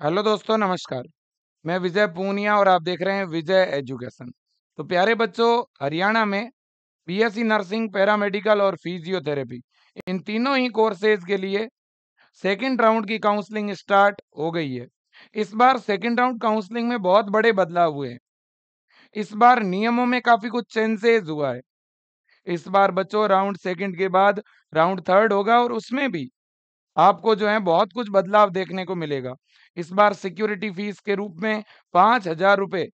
Hello दोस्तों नमस्कार मैं विजय पूनिया और आप देख रहे हैं विजय एजुकेशन तो प्यारे बच्चों हरियाणा में बीएससी नर्सिंग पैरामेडिकल और फिजियोथेरेपी इन तीनों ही कोर्सेज के लिए सेकंड राउंड की काउंसलिंग स्टार्ट हो गई है इस बार सेकंड राउंड काउंसलिंग में बहुत बड़े बदलाव हुए हैं इस बार नियमों में काफ़ी कुछ चेंजेज हुआ है इस बार बच्चों राउंड सेकेंड के बाद राउंड थर्ड होगा और उसमें भी आपको जो है बहुत कुछ बदलाव देखने को मिलेगा इस बार सिक्योरिटी फीस के रूप में पांच हजार रुपए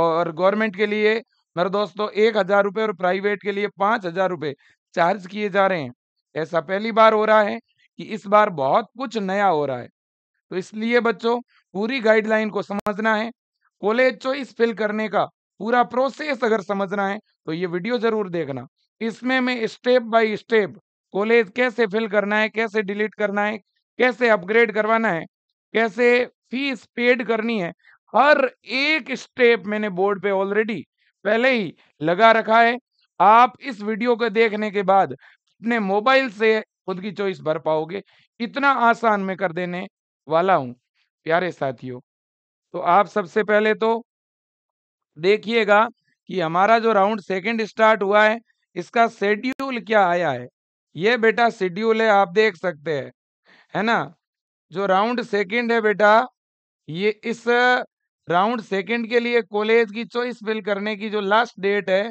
और गवर्नमेंट के लिए मेरे दोस्तों एक हजार रुपए और प्राइवेट के लिए पांच हजार रुपए चार्ज किए जा रहे हैं ऐसा पहली बार हो रहा है कि इस बार बहुत कुछ नया हो रहा है तो इसलिए बच्चों पूरी गाइडलाइन को समझना है कॉलेज चॉइस फिल करने का पूरा प्रोसेस अगर समझना है तो ये वीडियो जरूर देखना इसमें मैं स्टेप बाय स्टेप कॉलेज कैसे फिल करना है कैसे डिलीट करना है कैसे अपग्रेड करवाना है कैसे फीस पेड करनी है हर एक स्टेप मैंने बोर्ड पे ऑलरेडी पहले ही लगा रखा है आप इस वीडियो को देखने के बाद अपने मोबाइल से खुद की चॉइस भर पाओगे इतना आसान मैं कर देने वाला हूं प्यारे साथियों तो आप सबसे पहले तो देखिएगा कि हमारा जो राउंड सेकंड स्टार्ट हुआ है इसका शेड्यूल क्या आया है ये बेटा शेड्यूल है आप देख सकते हैं है ना जो राउंड सेकंड है बेटा ये इस राउंड सेकंड के लिए कॉलेज की चॉइस फिल करने की जो लास्ट डेट है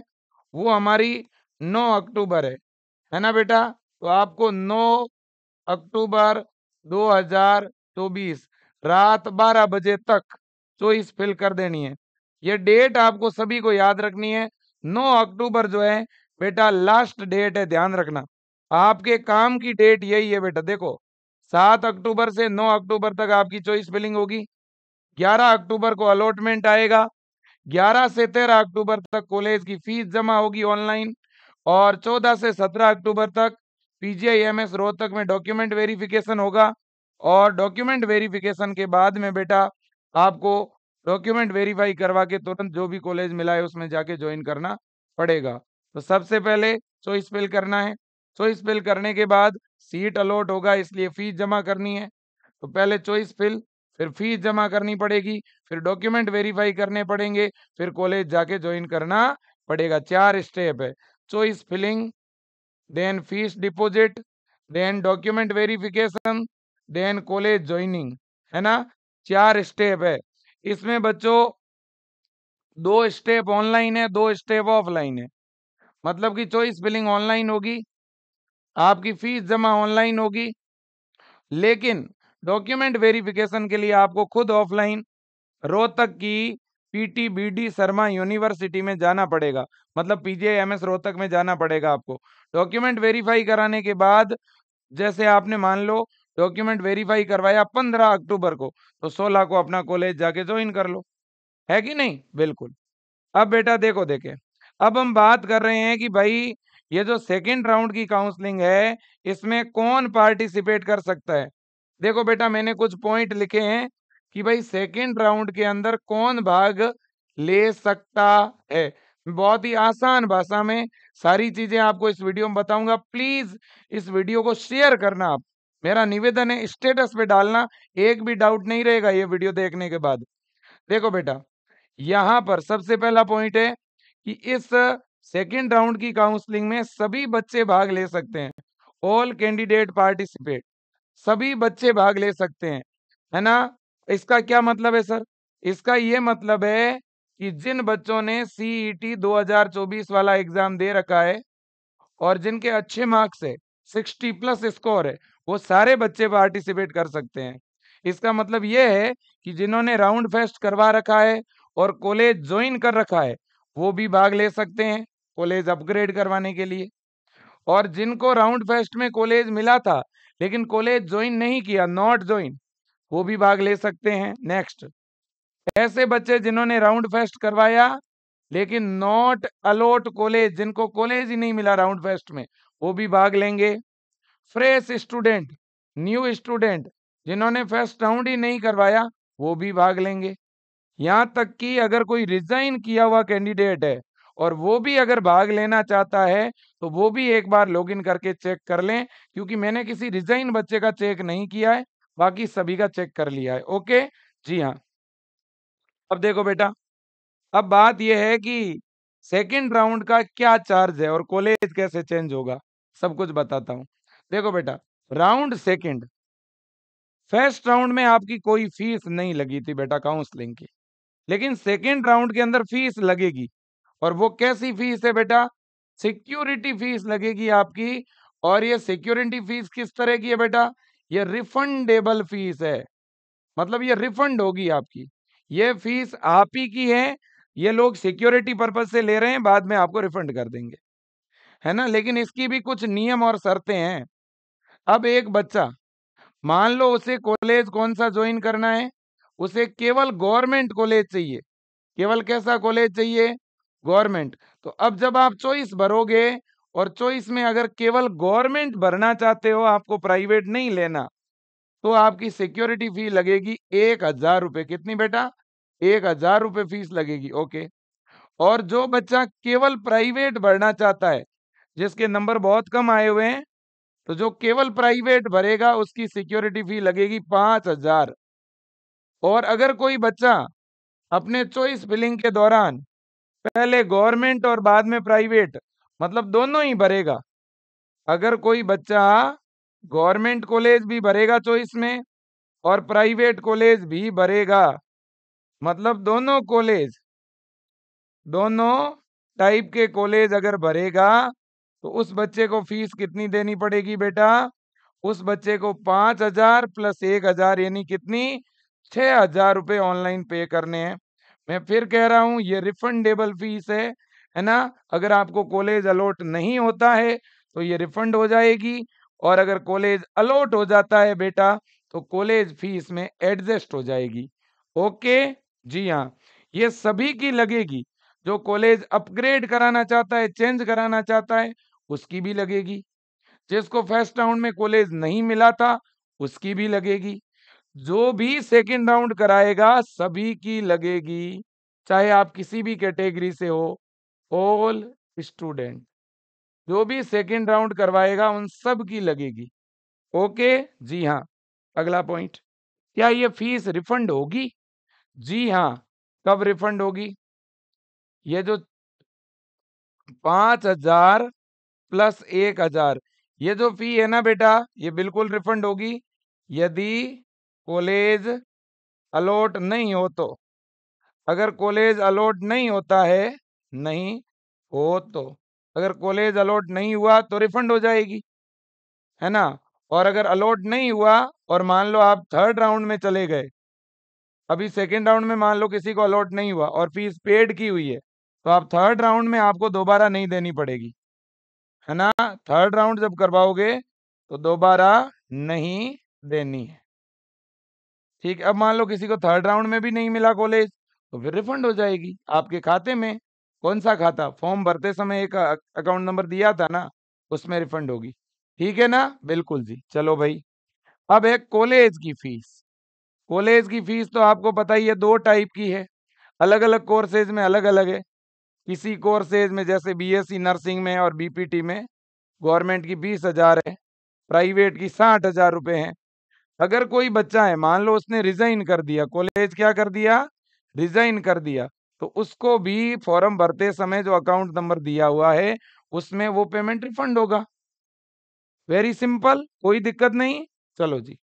वो हमारी 9 अक्टूबर है है ना बेटा तो आपको 9 अक्टूबर 2024 रात 12 बजे तक चॉइस फिल कर देनी है ये डेट आपको सभी को याद रखनी है 9 अक्टूबर जो है बेटा लास्ट डेट है ध्यान रखना आपके काम की डेट यही है बेटा देखो सात अक्टूबर से नौ अक्टूबर तक आपकी चॉइस फिलिंग होगी ग्यारह अक्टूबर को अलॉटमेंट आएगा ग्यारह से तेरह अक्टूबर तक कॉलेज की फीस जमा होगी ऑनलाइन और चौदह से सत्रह अक्टूबर तक पीजीआई एम एस रोहतक में डॉक्यूमेंट वेरिफिकेशन होगा और डॉक्यूमेंट वेरिफिकेशन के बाद में बेटा आपको डॉक्यूमेंट वेरीफाई करवा के तुरंत जो भी कॉलेज मिला है उसमें जाके ज्वाइन करना पड़ेगा तो सबसे पहले चॉइस फिल करना है चॉइस फिल करने के बाद सीट अलॉट होगा इसलिए फीस जमा करनी है तो पहले चॉइस फिल फिर फीस जमा करनी पड़ेगी फिर डॉक्यूमेंट वेरीफाई करने पड़ेंगे फिर कॉलेज जाके ज्वाइन करना पड़ेगा चार स्टेप है choice filling then fees deposit then document verification then college joining है ना चार स्टेप है इसमें बच्चों दो स्टेप ऑनलाइन है दो स्टेप ऑफलाइन है मतलब कि चॉइस फिलिंग ऑनलाइन होगी आपकी फीस जमा ऑनलाइन होगी लेकिन डॉक्यूमेंट वेरिफिकेशन के लिए आपको खुद ऑफलाइन रोहतक की पीटीबीडी शर्मा यूनिवर्सिटी में जाना पड़ेगा मतलब पीजीआईएमएस रोहतक में जाना पड़ेगा आपको डॉक्यूमेंट वेरीफाई कराने के बाद जैसे आपने मान लो डॉक्यूमेंट वेरीफाई करवाया पंद्रह अक्टूबर को तो सोलह को अपना कॉलेज जाके ज्वाइन कर लो है कि नहीं बिल्कुल अब बेटा देखो देखे अब हम बात कर रहे हैं कि भाई ये जो सेकंड राउंड की काउंसलिंग है इसमें कौन पार्टिसिपेट कर सकता है देखो बेटा मैंने कुछ पॉइंट लिखे हैं कि भाई सेकंड राउंड के अंदर कौन भाग ले सकता है बहुत ही आसान भाषा में सारी चीजें आपको इस वीडियो में बताऊंगा प्लीज इस वीडियो को शेयर करना आप मेरा निवेदन है स्टेटस पे डालना एक भी डाउट नहीं रहेगा ये वीडियो देखने के बाद देखो बेटा यहाँ पर सबसे पहला पॉइंट है कि इस सेकेंड राउंड की काउंसलिंग में सभी बच्चे भाग ले सकते हैं ऑल कैंडिडेट पार्टिसिपेट सभी बच्चे भाग ले सकते हैं है ना इसका क्या मतलब है सर इसका ये मतलब है कि जिन बच्चों ने e सीईटी 2024 वाला एग्जाम दे रखा है और जिनके अच्छे मार्क्स है सिक्सटी प्लस स्कोर है वो सारे बच्चे पार्टिसिपेट कर सकते हैं इसका मतलब ये है कि जिन्होंने राउंड फेस्ट करवा रखा है और कॉलेज ज्वाइन कर रखा है वो भी भाग ले सकते हैं कॉलेज अपग्रेड करवाने के लिए और जिनको राउंड फेस्ट में कॉलेज मिला था लेकिन कॉलेज ज्वाइन नहीं किया नॉट ज्वाइन वो भी भाग ले सकते हैं नेक्स्ट ऐसे बच्चे जिन्होंने राउंड फेस्ट करवाया लेकिन नॉट अलोट कॉलेज जिनको कॉलेज ही नहीं मिला राउंड फेस्ट में वो भी भाग लेंगे फ्रेश स्टूडेंट न्यू स्टूडेंट जिन्होंने फर्स्ट राउंड ही नहीं करवाया वो भी भाग लेंगे यहाँ तक कि अगर कोई रिजाइन किया हुआ कैंडिडेट है और वो भी अगर भाग लेना चाहता है तो वो भी एक बार लॉगिन करके चेक कर लें क्योंकि मैंने किसी रिजाइन बच्चे का चेक नहीं किया है बाकी सभी का चेक कर लिया है ओके जी हाँ अब देखो बेटा अब बात यह है कि सेकेंड राउंड का क्या चार्ज है और कॉलेज कैसे चेंज होगा सब कुछ बताता हूँ देखो बेटा राउंड सेकेंड फर्स्ट राउंड में आपकी कोई फीस नहीं लगी थी बेटा काउंसलिंग की लेकिन सेकेंड राउंड के अंदर फीस लगेगी और वो कैसी फीस है बेटा सिक्योरिटी फीस लगेगी आपकी और ये सिक्योरिटी फीस किस तरह की है बेटा ये रिफंडेबल फीस है मतलब ये रिफंड होगी आपकी ये फीस आप ही की है ये लोग सिक्योरिटी पर्पज से ले रहे हैं बाद में आपको रिफंड कर देंगे है ना लेकिन इसकी भी कुछ नियम और शर्तें हैं अब एक बच्चा मान लो उसे कॉलेज कौन सा ज्वाइन करना है उसे केवल गवर्नमेंट कॉलेज चाहिए केवल कैसा कॉलेज चाहिए गवर्नमेंट तो अब जब आप चॉइस भरोगे और चॉइस में अगर केवल गवर्नमेंट भरना चाहते हो आपको प्राइवेट नहीं लेना तो आपकी सिक्योरिटी फी लगेगी एक हजार रुपये कितनी बेटा एक हजार रुपये फीस लगेगी ओके और जो बच्चा केवल प्राइवेट भरना चाहता है जिसके नंबर बहुत कम आए हुए हैं तो जो केवल प्राइवेट भरेगा उसकी सिक्योरिटी फी लगेगी पाँच हजार और अगर कोई बच्चा अपने चॉइस फिलिंग के दौरान पहले गवर्नमेंट और बाद में प्राइवेट मतलब दोनों ही भरेगा अगर कोई बच्चा गवर्नमेंट कॉलेज भी भरेगा चॉइस में और प्राइवेट कॉलेज भी भरेगा मतलब दोनों कॉलेज दोनों टाइप के कॉलेज अगर भरेगा तो उस बच्चे को फीस कितनी देनी पड़ेगी बेटा उस बच्चे को पांच हजार प्लस एक हजार यानी कितनी छह हजार रुपये ऑनलाइन पे करने हैं मैं फिर कह रहा हूं ये रिफंडेबल फीस है है ना अगर आपको कॉलेज अलॉट नहीं होता है तो ये रिफंड हो जाएगी और अगर कॉलेज अलॉट हो जाता है बेटा तो कॉलेज फीस में एडजस्ट हो जाएगी ओके जी हाँ ये सभी की लगेगी जो कॉलेज अपग्रेड कराना चाहता है चेंज कराना चाहता है उसकी भी लगेगी जिसको फर्स्ट राउंड में कॉलेज नहीं मिला था उसकी भी लगेगी जो भी सेकंड राउंड कराएगा सभी की लगेगी चाहे आप किसी भी कैटेगरी से हो ऑल स्टूडेंट जो भी सेकंड राउंड करवाएगा उन सब की लगेगी ओके जी हाँ अगला पॉइंट क्या ये फीस रिफंड होगी जी हाँ कब रिफंड होगी ये जो पांच हजार प्लस एक हजार ये जो फी है ना बेटा ये बिल्कुल रिफंड होगी यदि कॉलेज अलॉट नहीं हो तो अगर कॉलेज अलॉट नहीं होता है नहीं हो तो अगर कॉलेज अलॉट नहीं हुआ तो रिफंड हो जाएगी है ना और अगर अलॉट नहीं हुआ और मान लो आप थर्ड राउंड में चले गए अभी सेकेंड राउंड में मान लो किसी को अलॉट नहीं हुआ और फीस पेड की हुई है तो आप थर्ड राउंड में आपको दोबारा नहीं देनी पड़ेगी है ना थर्ड राउंड जब करवाओगे तो दोबारा नहीं देनी है ठीक है अब मान लो किसी को थर्ड राउंड में भी नहीं मिला कॉलेज तो फिर रिफंड हो जाएगी आपके खाते में कौन सा खाता फॉर्म भरते समय एक अकाउंट नंबर दिया था ना उसमें रिफंड होगी ठीक है ना बिल्कुल जी चलो भाई अब है कॉलेज की फीस कॉलेज की फीस तो आपको पता ही है दो टाइप की है अलग अलग कोर्सेज में अलग अलग है किसी कोर्सेज में जैसे बीएससी नर्सिंग में और बीपीटी में गवर्नमेंट की बीस हज़ार है प्राइवेट की साठ हज़ार रुपये हैं अगर कोई बच्चा है मान लो उसने रिजाइन कर दिया कॉलेज क्या कर दिया रिजाइन कर दिया तो उसको भी फॉर्म भरते समय जो अकाउंट नंबर दिया हुआ है उसमें वो पेमेंट रिफंड होगा वेरी सिंपल कोई दिक्कत नहीं चलो जी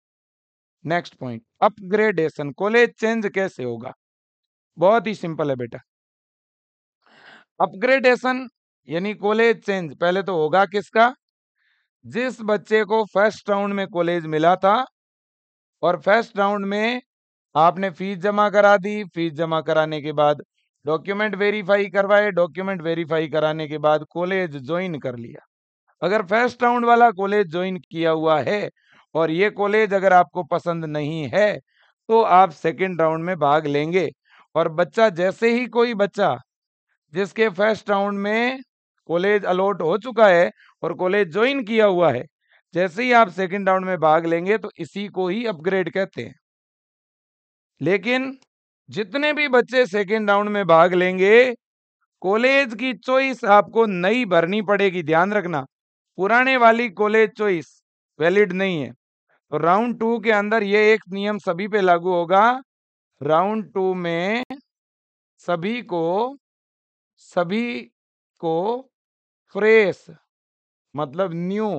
next point upgradation college change कैसे होगा बहुत ही सिंपल है बेटा अपग्रेडेशन यानी कॉलेज चेंज पहले तो होगा किसका जिस बच्चे को फर्स्ट राउंड में कॉलेज मिला था और फर्स्ट राउंड में आपने फीस जमा करा दी फीस जमा कराने के बाद डॉक्यूमेंट वेरीफाई करवाए डॉक्यूमेंट वेरीफाई कराने के बाद कॉलेज ज्वाइन कर लिया अगर फर्स्ट राउंड वाला कॉलेज ज्वाइन किया हुआ है और ये कॉलेज अगर आपको पसंद नहीं है तो आप सेकेंड राउंड में भाग लेंगे और बच्चा जैसे ही कोई बच्चा जिसके फर्स्ट राउंड में कॉलेज अलॉट हो चुका है और कॉलेज ज्वाइन किया हुआ है जैसे ही आप सेकेंड राउंड में भाग लेंगे तो इसी को ही अपग्रेड कहते हैं लेकिन जितने भी बच्चे सेकेंड राउंड में भाग लेंगे कॉलेज की चॉइस आपको नई भरनी पड़ेगी ध्यान रखना पुराने वाली कॉलेज चॉइस वैलिड नहीं है तो राउंड टू के अंदर ये एक नियम सभी पे लागू होगा राउंड टू में सभी को सभी को फ्रेश मतलब न्यू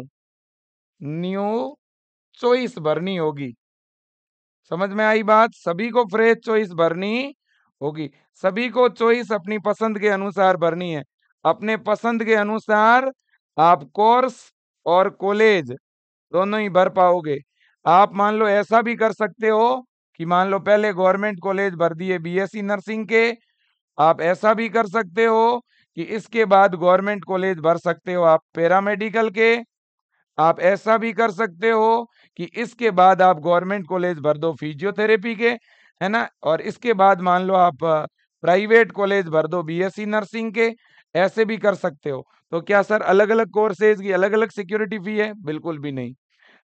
न्यू चोइस भरनी होगी समझ में आई बात सभी को फ्रेश चोइस भरनी होगी सभी को चोइस अपनी पसंद के अनुसार भरनी है अपने पसंद के अनुसार आप कोर्स और कॉलेज दोनों ही भर पाओगे आप मान लो ऐसा भी कर सकते हो कि मान लो पहले गवर्नमेंट कॉलेज भर दिए बीएससी नर्सिंग के आप ऐसा भी कर सकते हो कि इसके बाद गवर्नमेंट कॉलेज भर सकते हो आप पैरामेडिकल के आप ऐसा भी कर सकते हो कि इसके बाद आप गवर्नमेंट कॉलेज भर दो फिजियोथेरेपी के है ना और इसके बाद मान लो आप प्राइवेट कॉलेज भर दो बीएससी नर्सिंग के ऐसे भी कर सकते हो तो क्या सर अलग अलग कोर्सेज की अलग अलग सिक्योरिटी फी है बिल्कुल भी नहीं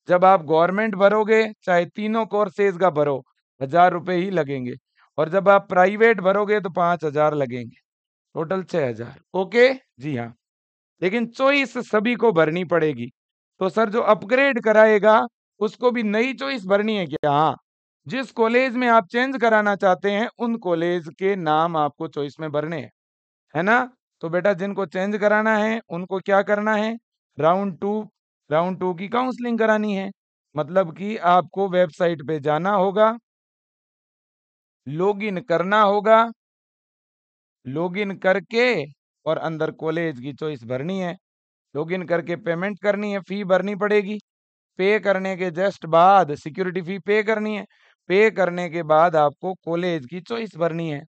जब आप गवर्नमेंट भरोगे चाहे तीनों कोर्सेज का भरो हजार रुपये ही लगेंगे और जब आप प्राइवेट भरोगे तो पांच हजार लगेंगे टोटल छह हजार ओके जी हाँ लेकिन चोइस सभी को भरनी पड़ेगी तो सर जो अपग्रेड कराएगा उसको भी नई चॉइस भरनी है क्या हाँ जिस कॉलेज में आप चेंज कराना चाहते हैं उन कॉलेज के नाम आपको चॉइस में भरने हैं है ना तो बेटा जिनको चेंज कराना है उनको क्या करना है राउंड टू राउंड टू की काउंसलिंग करानी है मतलब कि आपको वेबसाइट पे जाना होगा लॉगिन करना होगा लॉगिन करके और अंदर कॉलेज की चॉइस भरनी है लॉग इन करके पेमेंट करनी है फ़ी भरनी पड़ेगी पे करने के जस्ट बाद सिक्योरिटी फ़ी पे करनी है पे करने के बाद आपको कॉलेज की चॉइस भरनी है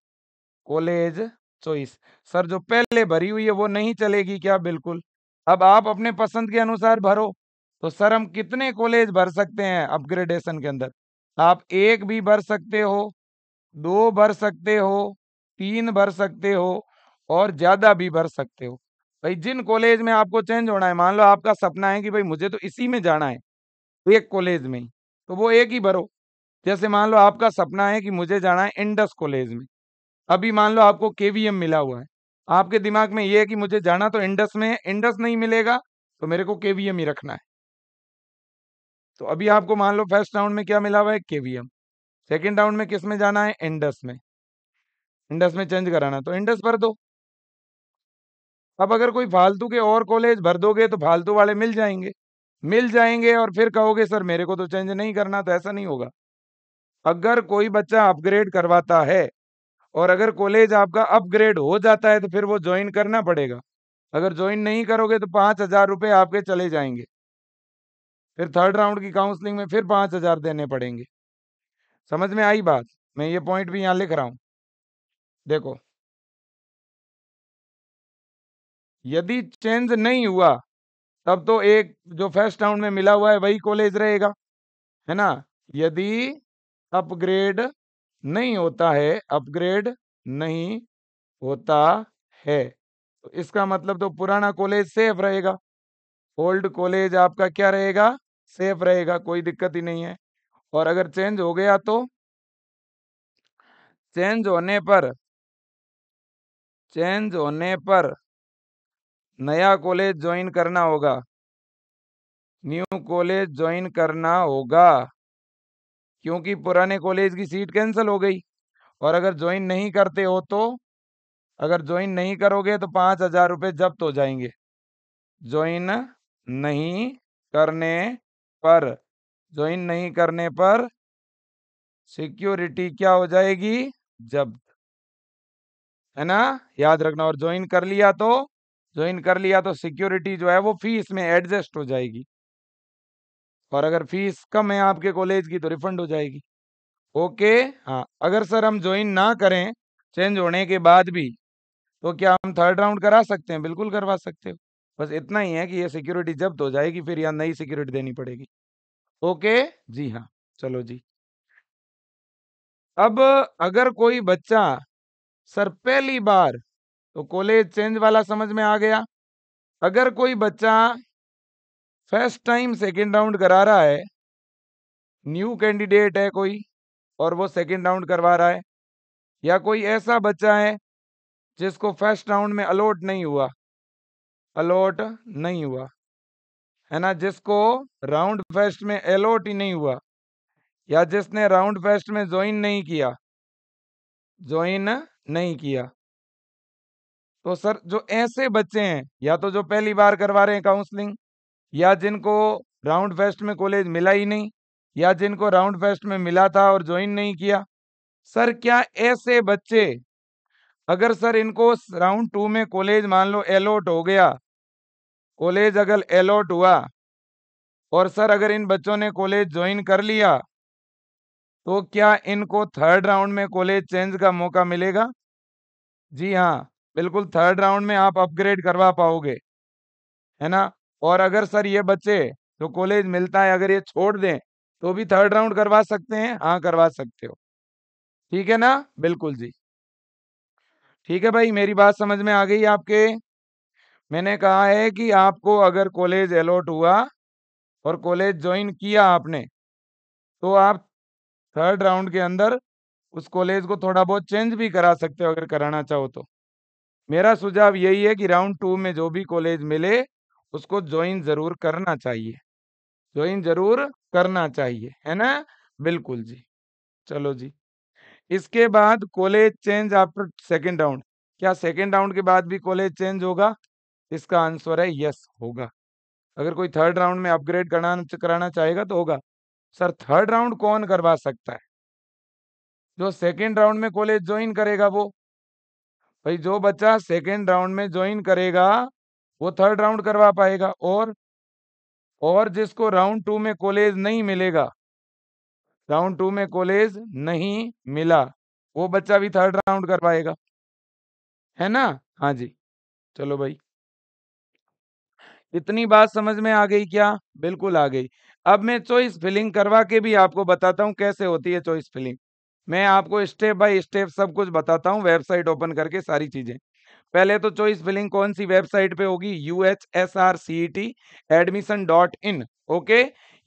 कॉलेज चॉइस सर जो पहले भरी हुई है वो नहीं चलेगी क्या बिल्कुल अब आप अपने पसंद के अनुसार भरो तो सर हम कितने कॉलेज भर सकते हैं अपग्रेडेशन के अंदर आप एक भी भर सकते हो दो भर सकते हो तीन भर सकते हो और ज़्यादा भी भर सकते हो भाई जिन कॉलेज में आपको चेंज होना है मान लो आपका सपना है कि भाई मुझे तो इसी में जाना है एक कॉलेज में ही तो वो एक ही भरो जैसे मान लो आपका सपना है कि मुझे जाना है इंडस कॉलेज में अभी मान लो आपको के मिला हुआ है आपके दिमाग में ये है कि मुझे जाना तो इंडस में है इंडस नहीं मिलेगा तो मेरे को के ही रखना है तो अभी आपको मान लो फर्स्ट राउंड में क्या मिला हुआ है के सेकेंड राउंड में किस में जाना है इंडस में इंडस में चेंज कराना तो इंडस भर दो अब अगर कोई फालतू के और कॉलेज भर दोगे तो फालतू वाले मिल जाएंगे मिल जाएंगे और फिर कहोगे सर मेरे को तो चेंज नहीं करना तो ऐसा नहीं होगा अगर कोई बच्चा अपग्रेड करवाता है और अगर कॉलेज आपका अपग्रेड हो जाता है तो फिर वो ज्वाइन करना पड़ेगा अगर ज्वाइन नहीं करोगे तो पाँच हजार रुपये आपके चले जाएंगे फिर थर्ड राउंड की काउंसलिंग में फिर पाँच हजार देने पड़ेंगे समझ में आई बात मैं ये पॉइंट भी यहाँ लिख रहा हूँ देखो यदि चेंज नहीं हुआ तब तो एक जो फर्स्ट राउंड में मिला हुआ है वही कॉलेज रहेगा है ना यदि अपग्रेड नहीं होता है अपग्रेड नहीं होता है तो इसका मतलब तो पुराना कॉलेज सेफ रहेगा ओल्ड कॉलेज आपका क्या रहेगा सेफ रहेगा कोई दिक्कत ही नहीं है और अगर चेंज हो गया तो चेंज होने पर चेंज होने पर नया कॉलेज ज्वाइन करना होगा न्यू कॉलेज ज्वाइन करना होगा क्योंकि पुराने कॉलेज की सीट कैंसिल हो गई और अगर ज्वाइन नहीं करते हो तो अगर ज्वाइन नहीं करोगे तो पाँच हजार रुपये जब्त हो जाएंगे ज्वाइन नहीं करने पर ज्वाइन नहीं करने पर सिक्योरिटी क्या हो जाएगी जब्त है ना याद रखना और ज्वाइन कर लिया तो ज्वाइन कर लिया तो सिक्योरिटी जो है वो फीस में एडजस्ट हो जाएगी और अगर फीस कम है आपके कॉलेज की तो रिफंड हो जाएगी ओके हाँ अगर सर हम ज्वाइन ना करें चेंज होने के बाद भी तो क्या हम थर्ड राउंड करा सकते हैं बिल्कुल करवा सकते हो बस इतना ही है कि ये सिक्योरिटी जब्त हो जाएगी फिर यहाँ नई सिक्योरिटी देनी पड़ेगी ओके जी हाँ चलो जी अब अगर कोई बच्चा सर पहली बार तो कॉलेज चेंज वाला समझ में आ गया अगर कोई बच्चा फर्स्ट टाइम सेकेंड राउंड करा रहा है न्यू कैंडिडेट है कोई और वो सेकेंड राउंड करवा रहा है या कोई ऐसा बच्चा है जिसको फर्स्ट राउंड में अलॉट नहीं हुआ अलॉट नहीं हुआ है ना जिसको राउंड फर्स्ट में अलॉट ही नहीं हुआ या जिसने राउंड फर्स्ट में ज्वाइन नहीं किया ज्वाइन नहीं किया तो सर जो ऐसे बच्चे हैं या तो जो पहली बार करवा रहे हैं काउंसलिंग या जिनको राउंड फेस्ट में कॉलेज मिला ही नहीं या जिनको राउंड फेस्ट में मिला था और ज्वाइन नहीं किया सर क्या ऐसे बच्चे अगर सर इनको राउंड टू में कॉलेज मान लो एलोट हो गया कॉलेज अगर एलोट हुआ और सर अगर इन बच्चों ने कॉलेज ज्वाइन कर लिया तो क्या इनको थर्ड राउंड में कॉलेज चेंज का मौका मिलेगा जी हाँ बिल्कुल थर्ड राउंड में आप अपग्रेड करवा पाओगे है ना और अगर सर ये बच्चे तो कॉलेज मिलता है अगर ये छोड़ दें तो भी थर्ड राउंड करवा सकते हैं हाँ करवा सकते हो ठीक है ना बिल्कुल जी ठीक है भाई मेरी बात समझ में आ गई आपके मैंने कहा है कि आपको अगर कॉलेज अलॉट हुआ और कॉलेज ज्वाइन किया आपने तो आप थर्ड राउंड के अंदर उस कॉलेज को थोड़ा बहुत चेंज भी करा सकते हो अगर कराना चाहो तो मेरा सुझाव यही है कि राउंड टू में जो भी कॉलेज मिले उसको ज्वाइन जरूर करना चाहिए ज्वाइन जरूर करना चाहिए है ना बिल्कुल जी चलो जी इसके बाद college change after second round क्या सेकेंड राउंड के बाद भी कॉलेज चेंज होगा इसका आंसर है यस होगा अगर कोई थर्ड राउंड में अपग्रेड कराना कराना चाहेगा तो होगा सर थर्ड राउंड कौन करवा सकता है जो सेकेंड राउंड में कॉलेज ज्वाइन करेगा वो भाई जो बच्चा सेकेंड राउंड में ज्वाइन करेगा वो थर्ड राउंड करवा पाएगा और और जिसको राउंड टू में कॉलेज नहीं मिलेगा राउंड टू में कॉलेज नहीं मिला वो बच्चा भी थर्ड राउंड कर पाएगा है ना हाँ जी चलो भाई इतनी बात समझ में आ गई क्या बिल्कुल आ गई अब मैं चॉइस फिलिंग करवा के भी आपको बताता हूँ कैसे होती है चॉइस फिलिंग मैं आपको स्टेप बाय स्टेप सब कुछ बताता हूँ वेबसाइट ओपन करके सारी चीज़ें पहले तो चॉइस फिलिंग कौन सी वेबसाइट पे होगी U H S R C T admission dot in okay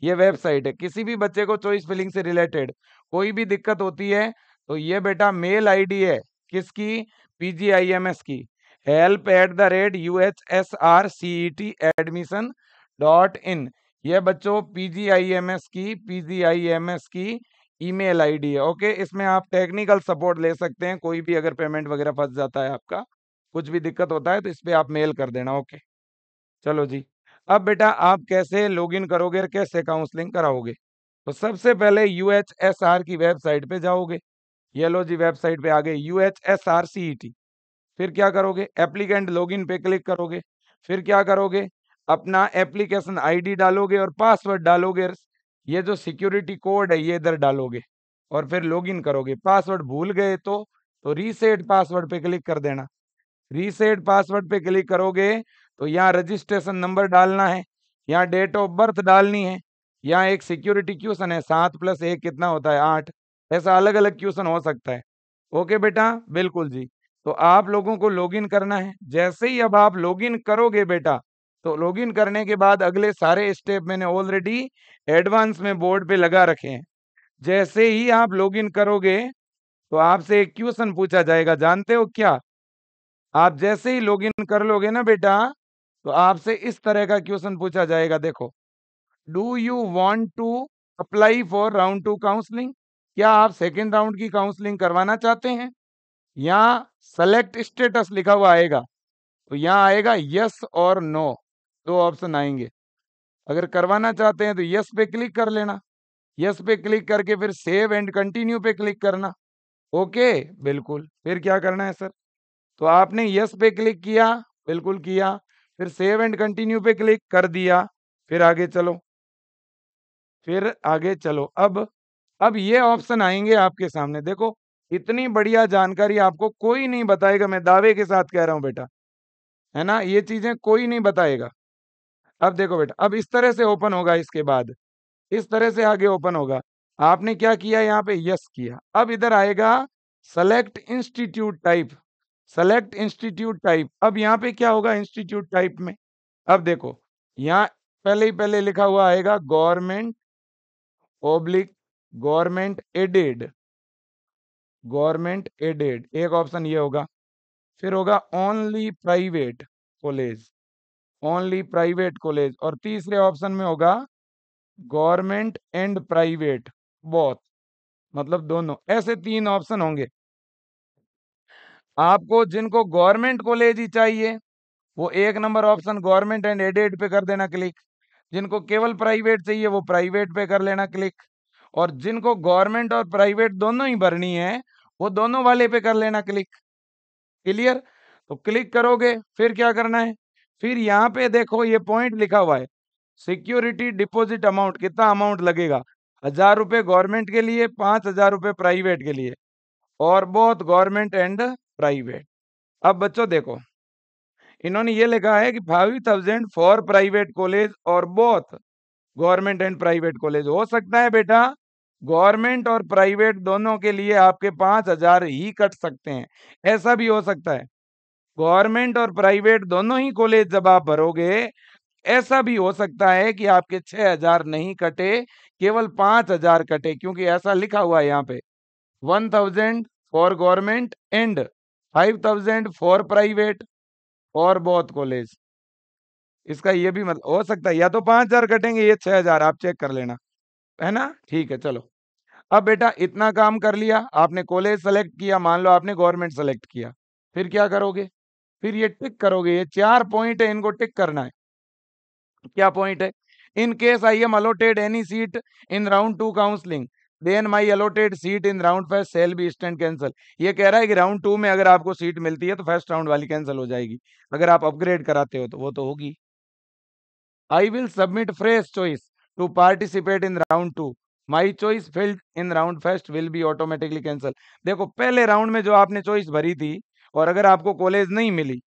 ये वेबसाइट है किसी भी बच्चे को चॉइस फिलिंग से रिलेटेड कोई भी दिक्कत होती है तो ये बेटा मेल आईडी है किसकी पीजीआईएमएस की help at the rate U H S R C T admission dot in ये बच्चों पीजीआईएमएस की पीजीआईएमएस की ईमेल आईडी है ओके इसमें आप टेक्निकल सपोर्ट ले सकते हैं कोई भी अगर पेमेंट वगैरह फंस जाता है आपका कुछ भी दिक्कत होता है तो इस पर आप मेल कर देना ओके चलो जी अब बेटा आप कैसे लॉगिन करोगे और कैसे काउंसलिंग कराओगे तो सबसे पहले यू की वेबसाइट पे जाओगे ये लो जी वेबसाइट पे आ गए यू फिर क्या करोगे एप्लीकेंट लॉगिन पे क्लिक करोगे फिर क्या करोगे अपना एप्लीकेशन आईडी डालोगे और पासवर्ड डालोगे ये जो सिक्योरिटी कोड है ये इधर डालोगे और फिर लॉगिन करोगे पासवर्ड भूल गए तो तो रीसेट पासवर्ड पे क्लिक कर देना रीसेट पासवर्ड पे क्लिक करोगे तो यहाँ रजिस्ट्रेशन नंबर डालना है यहाँ डेट ऑफ बर्थ डालनी है यहाँ एक सिक्योरिटी क्वेश्चन है सात प्लस एक कितना होता है आठ ऐसा अलग अलग क्वेश्चन हो सकता है ओके बेटा बिल्कुल जी तो आप लोगों को लॉगिन करना है जैसे ही अब आप लॉगिन करोगे बेटा तो लॉगिन करने के बाद अगले सारे स्टेप मैंने ऑलरेडी एडवांस में बोर्ड पे लगा रखे हैं जैसे ही आप लॉगिन करोगे तो आपसे एक क्वेश्चन पूछा जाएगा जानते हो क्या आप जैसे ही लॉगिन कर लोगे ना बेटा तो आपसे इस तरह का क्वेश्चन पूछा जाएगा देखो do you want to apply for round two counselling क्या आप सेकेंड राउंड की काउंसलिंग करवाना चाहते हैं यहाँ सेलेक्ट स्टेटस लिखा हुआ आएगा तो यहाँ आएगा यस और नो दो ऑप्शन आएंगे अगर करवाना चाहते हैं तो यस पे क्लिक कर लेना यस पे क्लिक करके फिर सेव एंड कंटिन्यू पे क्लिक करना ओके बिल्कुल फिर क्या करना है सर तो आपने यस पे क्लिक किया बिल्कुल किया फिर सेव एंड कंटिन्यू पे क्लिक कर दिया फिर आगे चलो फिर आगे चलो अब अब ये ऑप्शन आएंगे आपके सामने देखो इतनी बढ़िया जानकारी आपको कोई नहीं बताएगा मैं दावे के साथ कह रहा हूं बेटा है ना ये चीज़ें कोई नहीं बताएगा अब देखो बेटा अब इस तरह से ओपन होगा इसके बाद इस तरह से आगे ओपन होगा आपने क्या किया यहाँ पे यस किया अब इधर आएगा select institute type select institute type अब यहाँ पे क्या होगा इंस्टीट्यूट टाइप में अब देखो यहाँ पहले ही पहले लिखा हुआ आएगा government oblique government aided government aided एक ऑप्शन ये होगा फिर होगा only private college only private college और तीसरे ऑप्शन में होगा गवर्नमेंट एंड प्राइवेट बोथ मतलब दोनों ऐसे तीन ऑप्शन होंगे आपको जिनको गवर्नमेंट कॉलेज ही चाहिए वो एक number option government and aided पे कर देना क्लिक जिनको केवल प्राइवेट चाहिए वो प्राइवेट पे कर लेना क्लिक और जिनको गवर्नमेंट और प्राइवेट दोनों ही भरनी है वो दोनों वाले पे कर लेना क्लिक क्लियर तो क्लिक करोगे फिर क्या करना है फिर यहाँ पे देखो ये पॉइंट लिखा हुआ है सिक्योरिटी डिपॉजिट अमाउंट कितना अमाउंट लगेगा हजार रुपये गवर्नमेंट के लिए पाँच हजार रुपये प्राइवेट के लिए और बोथ गवर्नमेंट एंड प्राइवेट अब बच्चों देखो इन्होंने ये लिखा है कि five thousand for private college और both government and private college हो सकता है बेटा गवर्नमेंट और प्राइवेट दोनों के लिए आपके पाँच हजार ही कट सकते हैं ऐसा भी हो सकता है गवर्नमेंट और प्राइवेट दोनों ही कॉलेज जब आप भरोगे ऐसा भी हो सकता है कि आपके छह हजार नहीं कटे केवल पांच हजार कटे क्योंकि ऐसा लिखा हुआ है यहाँ पे one thousand for government and five thousand for private और बहुत कॉलेज इसका ये भी मतलब हो सकता है या तो पांच हजार कटेंगे ये छह हजार आप चेक कर लेना है ना ठीक है चलो अब बेटा इतना काम कर लिया आपने कॉलेज सेलेक्ट किया मान लो आपने गवर्नमेंट सेलेक्ट किया फिर क्या करोगे फिर ये टिक करोगे ये चार पॉइंट है इनको टिक करना है क्या पॉइंट है in case I am allotted any seat in round two counselling then my allotted seat in round first shall be stand cancel ये कह रहा है कि राउंड टू में अगर आपको सीट मिलती है तो फर्स्ट राउंड वाली कैंसिल हो जाएगी अगर आप अपग्रेड कराते हो तो वो तो होगी I will submit fresh choice to participate in round two my choice filled in round first will be automatically cancel देखो पहले राउंड में जो आपने चॉइस भरी थी और अगर आपको कॉलेज नहीं मिली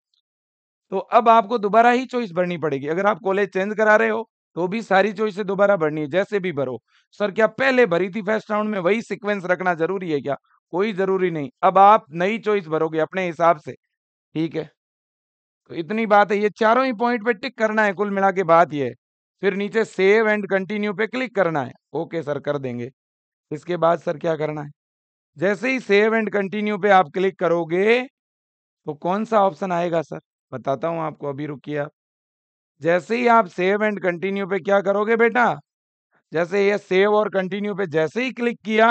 तो अब आपको दोबारा ही चॉइस भरनी पड़ेगी अगर आप कॉलेज चेंज करा रहे हो तो भी सारी चॉइसें दोबारा भरनी है जैसे भी भरो सर क्या पहले भरी थी फर्स्ट राउंड में वही सिक्वेंस रखना जरूरी है क्या कोई जरूरी नहीं अब आप नई चॉइस भरोगे अपने हिसाब से ठीक है तो इतनी बात है ये चारों ही पॉइंट पे टिक करना है कुल मिला के बात ये है फिर नीचे सेव एंड कंटिन्यू पे क्लिक करना है ओके सर कर देंगे इसके बाद सर क्या करना है जैसे ही सेव एंड कंटिन्यू पे आप क्लिक करोगे तो कौन सा ऑप्शन आएगा सर बताता हूं आपको अभी रुकिए आप जैसे ही आप सेव एंड कंटिन्यू पे क्या करोगे बेटा जैसे ये सेव और कंटिन्यू पे जैसे ही क्लिक किया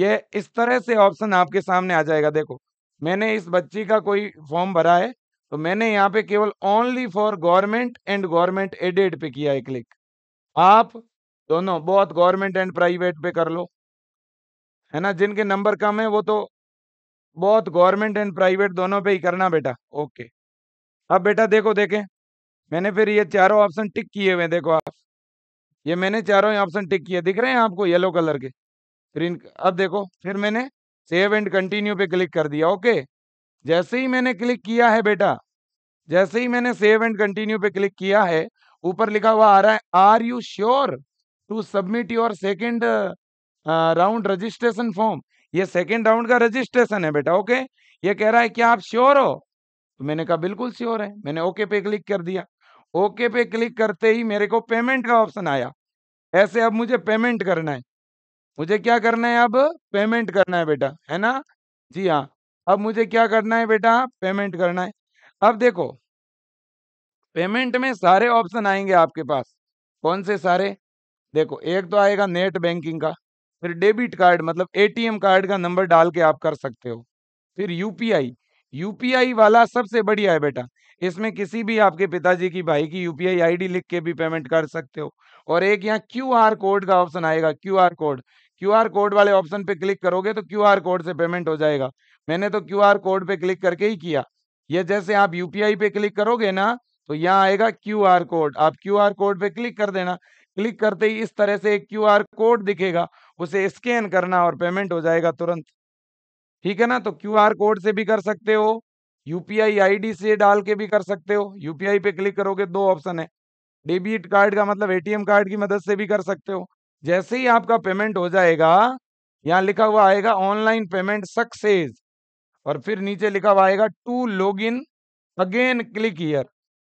ये इस तरह से ऑप्शन आपके सामने आ जाएगा देखो मैंने इस बच्ची का कोई फॉर्म भरा है तो मैंने यहाँ पे केवल only for government and government aided पे किया है क्लिक आप दोनों बहुत गवर्नमेंट एंड प्राइवेट पे कर लो है ना जिनके नंबर कम है वो तो बहुत गवर्नमेंट एंड प्राइवेट दोनों पे ही करना बेटा ओके अब बेटा देखो देखें मैंने फिर ये चारों ऑप्शन टिक किए हुए देखो आप ये मैंने चारों ऑप्शन टिक किए दिख रहे हैं आपको येलो कलर के ग्रीन अब देखो फिर मैंने सेव एंड कंटिन्यू पे क्लिक कर दिया ओके जैसे ही मैंने क्लिक किया है बेटा जैसे ही मैंने सेव एंड कंटिन्यू पे क्लिक किया है ऊपर लिखा हुआ आ रहा है are you sure to submit your second round registration form ये सेकेंड राउंड का रजिस्ट्रेशन है बेटा ओके ये कह रहा है क्या आप श्योर हो तो मैंने कहा बिल्कुल श्योर है मैंने ओके पे क्लिक कर दिया ओके पे क्लिक करते ही मेरे को पेमेंट का ऑप्शन आया ऐसे अब मुझे पेमेंट करना है मुझे क्या करना है अब पेमेंट करना है बेटा है ना जी हाँ अब मुझे क्या करना है बेटा पेमेंट करना है अब देखो पेमेंट में सारे ऑप्शन आएंगे आपके पास कौन से सारे देखो एक तो आएगा नेट बैंकिंग का फिर डेबिट कार्ड मतलब एटीएम कार्ड का नंबर डाल के आप कर सकते हो फिर यूपीआई यूपीआई वाला सबसे बढ़िया है बेटा इसमें किसी भी आपके पिताजी की भाई की यूपीआई आईडी लिख के भी पेमेंट कर सकते हो और एक यहाँ क्यू कोड का ऑप्शन आएगा Q R code Q R code वाले ऑप्शन पे क्लिक करोगे तो क्यू आर कोड से पेमेंट हो जाएगा मैंने तो क्यू आर कोड पे क्लिक करके ही किया ये जैसे आप यूपीआई पे क्लिक करोगे ना तो यहाँ आएगा क्यू आर कोड आप क्यू आर कोड पे क्लिक कर देना क्लिक करते ही इस तरह से एक क्यू आर कोड दिखेगा उसे स्कैन करना और पेमेंट हो जाएगा तुरंत ठीक है ना तो क्यू आर कोड से भी कर सकते हो यूपीआई आईडी से डाल के भी कर सकते हो यूपीआई पे क्लिक करोगे दो ऑप्शन है डेबिट कार्ड का मतलब एटीएम कार्ड की मदद से भी कर सकते हो जैसे ही आपका पेमेंट हो जाएगा यहाँ लिखा हुआ आएगा ऑनलाइन पेमेंट सक्सेस और फिर नीचे लिखा हुआ आएगा to log in again click here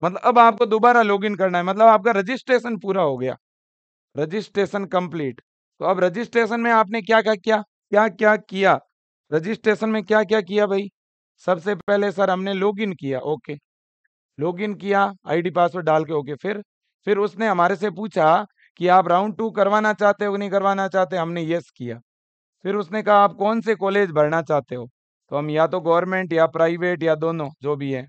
मतलब अब आपको दोबारा लॉगिन करना है मतलब आपका रजिस्ट्रेशन पूरा हो गया रजिस्ट्रेशन कंप्लीट तो अब रजिस्ट्रेशन में आपने क्या क्या किया क्या क्या किया रजिस्ट्रेशन में क्या क्या किया भाई सबसे पहले सर हमने लॉगिन किया ओके लॉगिन किया आईडी पासवर्ड डाल के ओके फिर फिर उसने हमारे से पूछा कि आप राउंड टू करवाना चाहते हो कि नहीं करवाना चाहते हमने यस किया फिर उसने कहा आप कौन से कॉलेज भरना चाहते हो तो हम या तो गवर्नमेंट या प्राइवेट या दोनों जो भी है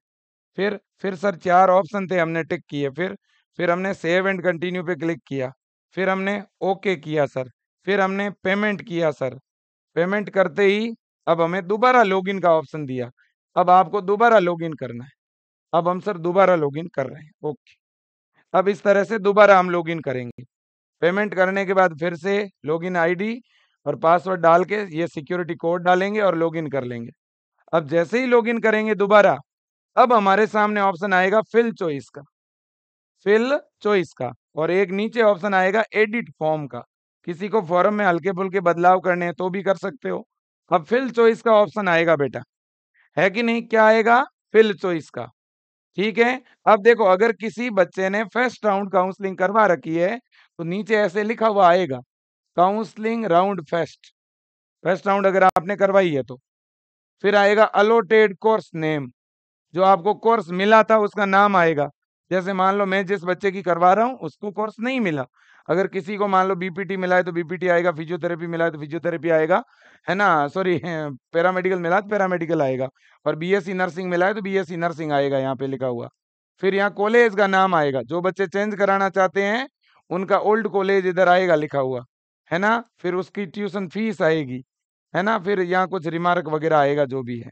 फिर फिर सर चार ऑप्शन थे हमने टिक किए फिर फिर हमने सेव एंड कंटिन्यू पे क्लिक किया फिर हमने ओके किया सर फिर हमने पेमेंट किया सर पेमेंट करते ही अब हमें दोबारा लॉगिन का ऑप्शन दिया अब आपको दोबारा लॉगिन करना है अब हम सर दोबारा लॉगिन कर रहे हैं ओके अब इस तरह से दोबारा हम लॉगिन करेंगे पेमेंट करने के बाद फिर से लॉगिन आईडी और पासवर्ड डाल के ये सिक्योरिटी कोड डालेंगे और लॉगिन कर लेंगे अब जैसे ही लॉगिन करेंगे दोबारा अब हमारे सामने ऑप्शन आएगा फिल चॉइस का फिल चॉइस का और एक नीचे ऑप्शन आएगा एडिट फॉर्म का किसी को फॉर्म में हल्के फुल्के बदलाव करने हैं तो भी कर सकते हो अब फिल चॉइस का ऑप्शन आएगा बेटा है कि नहीं क्या आएगा फिल चॉइस का ठीक है अब देखो अगर किसी बच्चे ने फर्स्ट राउंड काउंसलिंग करवा रखी है तो नीचे ऐसे लिखा हुआ आएगा counselling round first first round अगर आपने करवाई है तो फिर आएगा अलोटेड कोर्स नेम जो आपको कोर्स मिला था उसका नाम आएगा जैसे मान लो मैं जिस बच्चे की करवा रहा हूँ उसको कोर्स नहीं मिला अगर किसी को मान लो बीपीटी मिला है तो बीपीटी आएगा फिजियोथेरेपी मिला है तो फिजियोथेरेपी आएगा है ना सॉरी पैरामेडिकल मिला तो पैरामेडिकल आएगा और बीएससी नर्सिंग मिला है तो बीएससी नर्सिंग आएगा यहाँ पे लिखा हुआ फिर यहाँ कॉलेज का नाम आएगा जो बच्चे चेंज कराना चाहते हैं उनका ओल्ड कॉलेज इधर आएगा लिखा हुआ है ना फिर उसकी ट्यूशन फीस आएगी है ना फिर यहाँ कुछ रिमार्क वगैरह आएगा जो भी है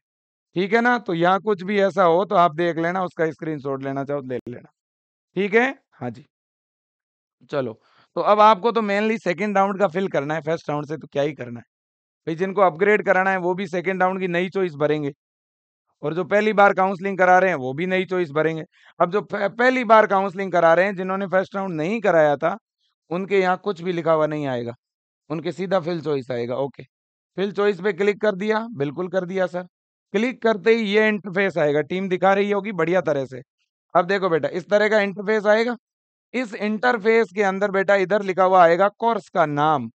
ठीक है ना तो यहाँ कुछ भी ऐसा हो तो आप देख लेना उसका स्क्रीन लेना चाहो तो ले लेना ठीक है हाँ जी चलो तो अब आपको तो मेनली सेकेंड राउंड का फिल करना है फर्स्ट राउंड से तो क्या ही करना है भाई जिनको अपग्रेड कराना है वो भी सेकेंड राउंड की नई चॉइस भरेंगे और जो पहली बार काउंसलिंग करा रहे हैं वो भी नई चॉइस भरेंगे अब जो पहली बार काउंसलिंग करा रहे हैं जिन्होंने फर्स्ट राउंड नहीं कराया था उनके यहाँ कुछ भी लिखा हुआ नहीं आएगा उनके सीधा फिल चॉइस आएगा ओके फिल चॉइस पे क्लिक कर दिया बिल्कुल कर दिया सर क्लिक करते ही ये इंटरफेस आएगा टीम दिखा रही होगी बढ़िया तरह से अब देखो बेटा इस तरह का इंटरफेस आएगा इस इंटरफेस के अंदर बेटा इधर लिखा हुआ आएगा कोर्स का नाम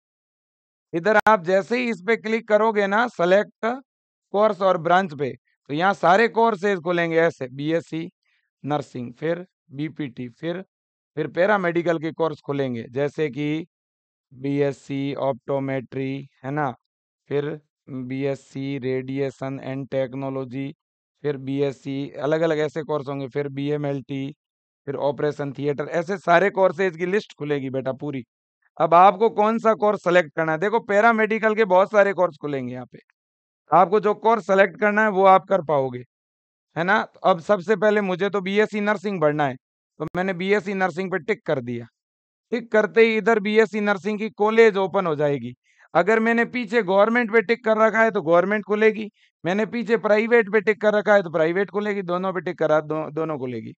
इधर आप जैसे ही इस पे क्लिक करोगे ना सेलेक्ट कोर्स और ब्रांच पे तो यहाँ सारे कोर्सेज खोलेंगे ऐसे बीएससी नर्सिंग फिर बीपीटी फिर फिर पैरा मेडिकल के कोर्स खोलेंगे जैसे कि बीएससी ऑप्टोमेट्री है ना फिर बीएससी रेडिएशन एंड टेक्नोलॉजी फिर बीएससी अलग अलग ऐसे कोर्स होंगे फिर बीएमएलटी फिर ऑपरेशन थिएटर ऐसे सारे कोर्सेज की लिस्ट खुलेगी बेटा पूरी अब आपको कौन सा कोर्स सेलेक्ट करना है देखो पैरामेडिकल के बहुत सारे कोर्स खुलेंगे यहाँ पे आपको जो कोर्स सेलेक्ट करना है वो आप कर पाओगे है ना तो अब सबसे पहले मुझे तो बीएससी नर्सिंग पढ़ना है तो मैंने बीएससी नर्सिंग e पे टिक कर दिया टिक करते ही इधर बीएससी नर्सिंग e की कॉलेज ओपन हो जाएगी अगर मैंने पीछे गवर्नमेंट पे टिक कर रखा है तो गवर्नमेंट लेगी मैंने पीछे प्राइवेट पे टिक कर रखा है तो प्राइवेट लेगी दोनों पे टिक करा दो, दोनों लेगी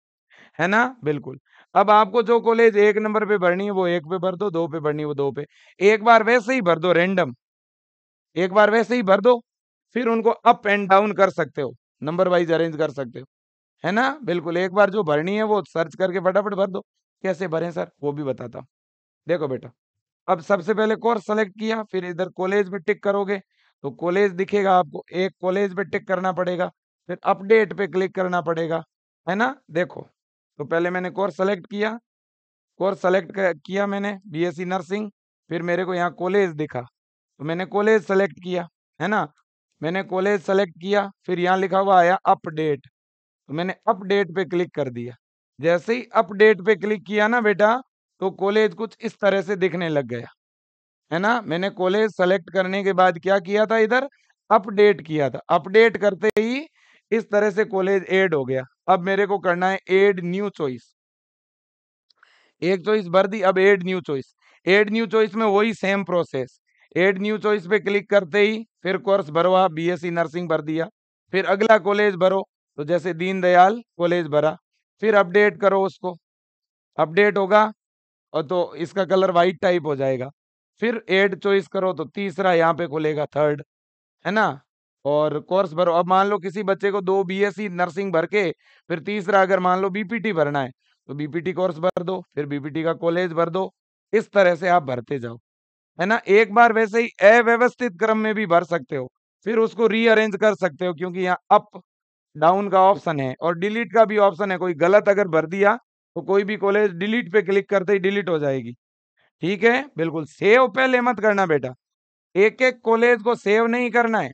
है ना बिल्कुल अब आपको जो कॉलेज एक नंबर पे भरनी है वो एक पे भर दो दो पे भरनी है वो दो पे एक बार वैसे ही भर दो रेंडम एक बार वैसे ही भर दो फिर उनको अप एंड डाउन कर सकते हो नंबर वाइज अरेंज कर सकते हो है ना बिल्कुल एक बार जो भरनी है वो सर्च करके फटाफट भर दो कैसे भरें सर वो भी बताता हूँ देखो बेटा अब सबसे पहले कोर्स सेलेक्ट किया फिर इधर कॉलेज में टिक करोगे तो कॉलेज दिखेगा आपको एक कॉलेज पे टिक करना पड़ेगा फिर अपडेट पे क्लिक करना पड़ेगा है ना देखो तो पहले मैंने कोर्स सेलेक्ट किया कोर्स सेलेक्ट किया मैंने बीएससी नर्सिंग फिर मेरे को यहाँ कॉलेज दिखा तो मैंने कॉलेज सेलेक्ट किया है ना मैंने कॉलेज सेलेक्ट किया फिर यहाँ लिखा हुआ आया अपडेट तो मैंने अपडेट पे क्लिक कर दिया जैसे ही अपडेट पे क्लिक किया ना बेटा तो कॉलेज कुछ इस तरह से दिखने लग गया है ना मैंने कॉलेज सेलेक्ट करने के बाद क्या किया था इधर अपडेट किया था अपडेट करते ही इस तरह से कॉलेज एड हो गया अब मेरे को करना है एड न्यू चॉइस एक चॉइस भर दी अब add new choice add new choice में वही same process add new choice पे क्लिक करते ही फिर कोर्स भरवा हाँ, बीएससी e नर्सिंग भर दिया फिर अगला कॉलेज भरो तो जैसे दीनदयाल कॉलेज भरा फिर अपडेट करो उसको अपडेट होगा और तो इसका कलर वाइट टाइप हो जाएगा फिर एड चॉइस करो तो तीसरा यहाँ पे खुलेगा थर्ड है ना और कोर्स भरो अब मान लो किसी बच्चे को दो बीएससी e नर्सिंग भर के फिर तीसरा अगर मान लो बीपीटी भरना है तो बीपीटी कोर्स भर दो फिर बीपीटी का कॉलेज भर दो इस तरह से आप भरते जाओ है ना एक बार वैसे ही अव्यवस्थित क्रम में भी भर सकते हो फिर उसको रीअरेंज कर सकते हो क्योंकि यहाँ अप डाउन का ऑप्शन है और डिलीट का भी ऑप्शन है कोई गलत अगर भर दिया तो कोई भी कॉलेज डिलीट पे क्लिक करते ही डिलीट हो जाएगी ठीक है बिल्कुल सेव पहले मत करना बेटा एक एक कॉलेज को सेव नहीं करना है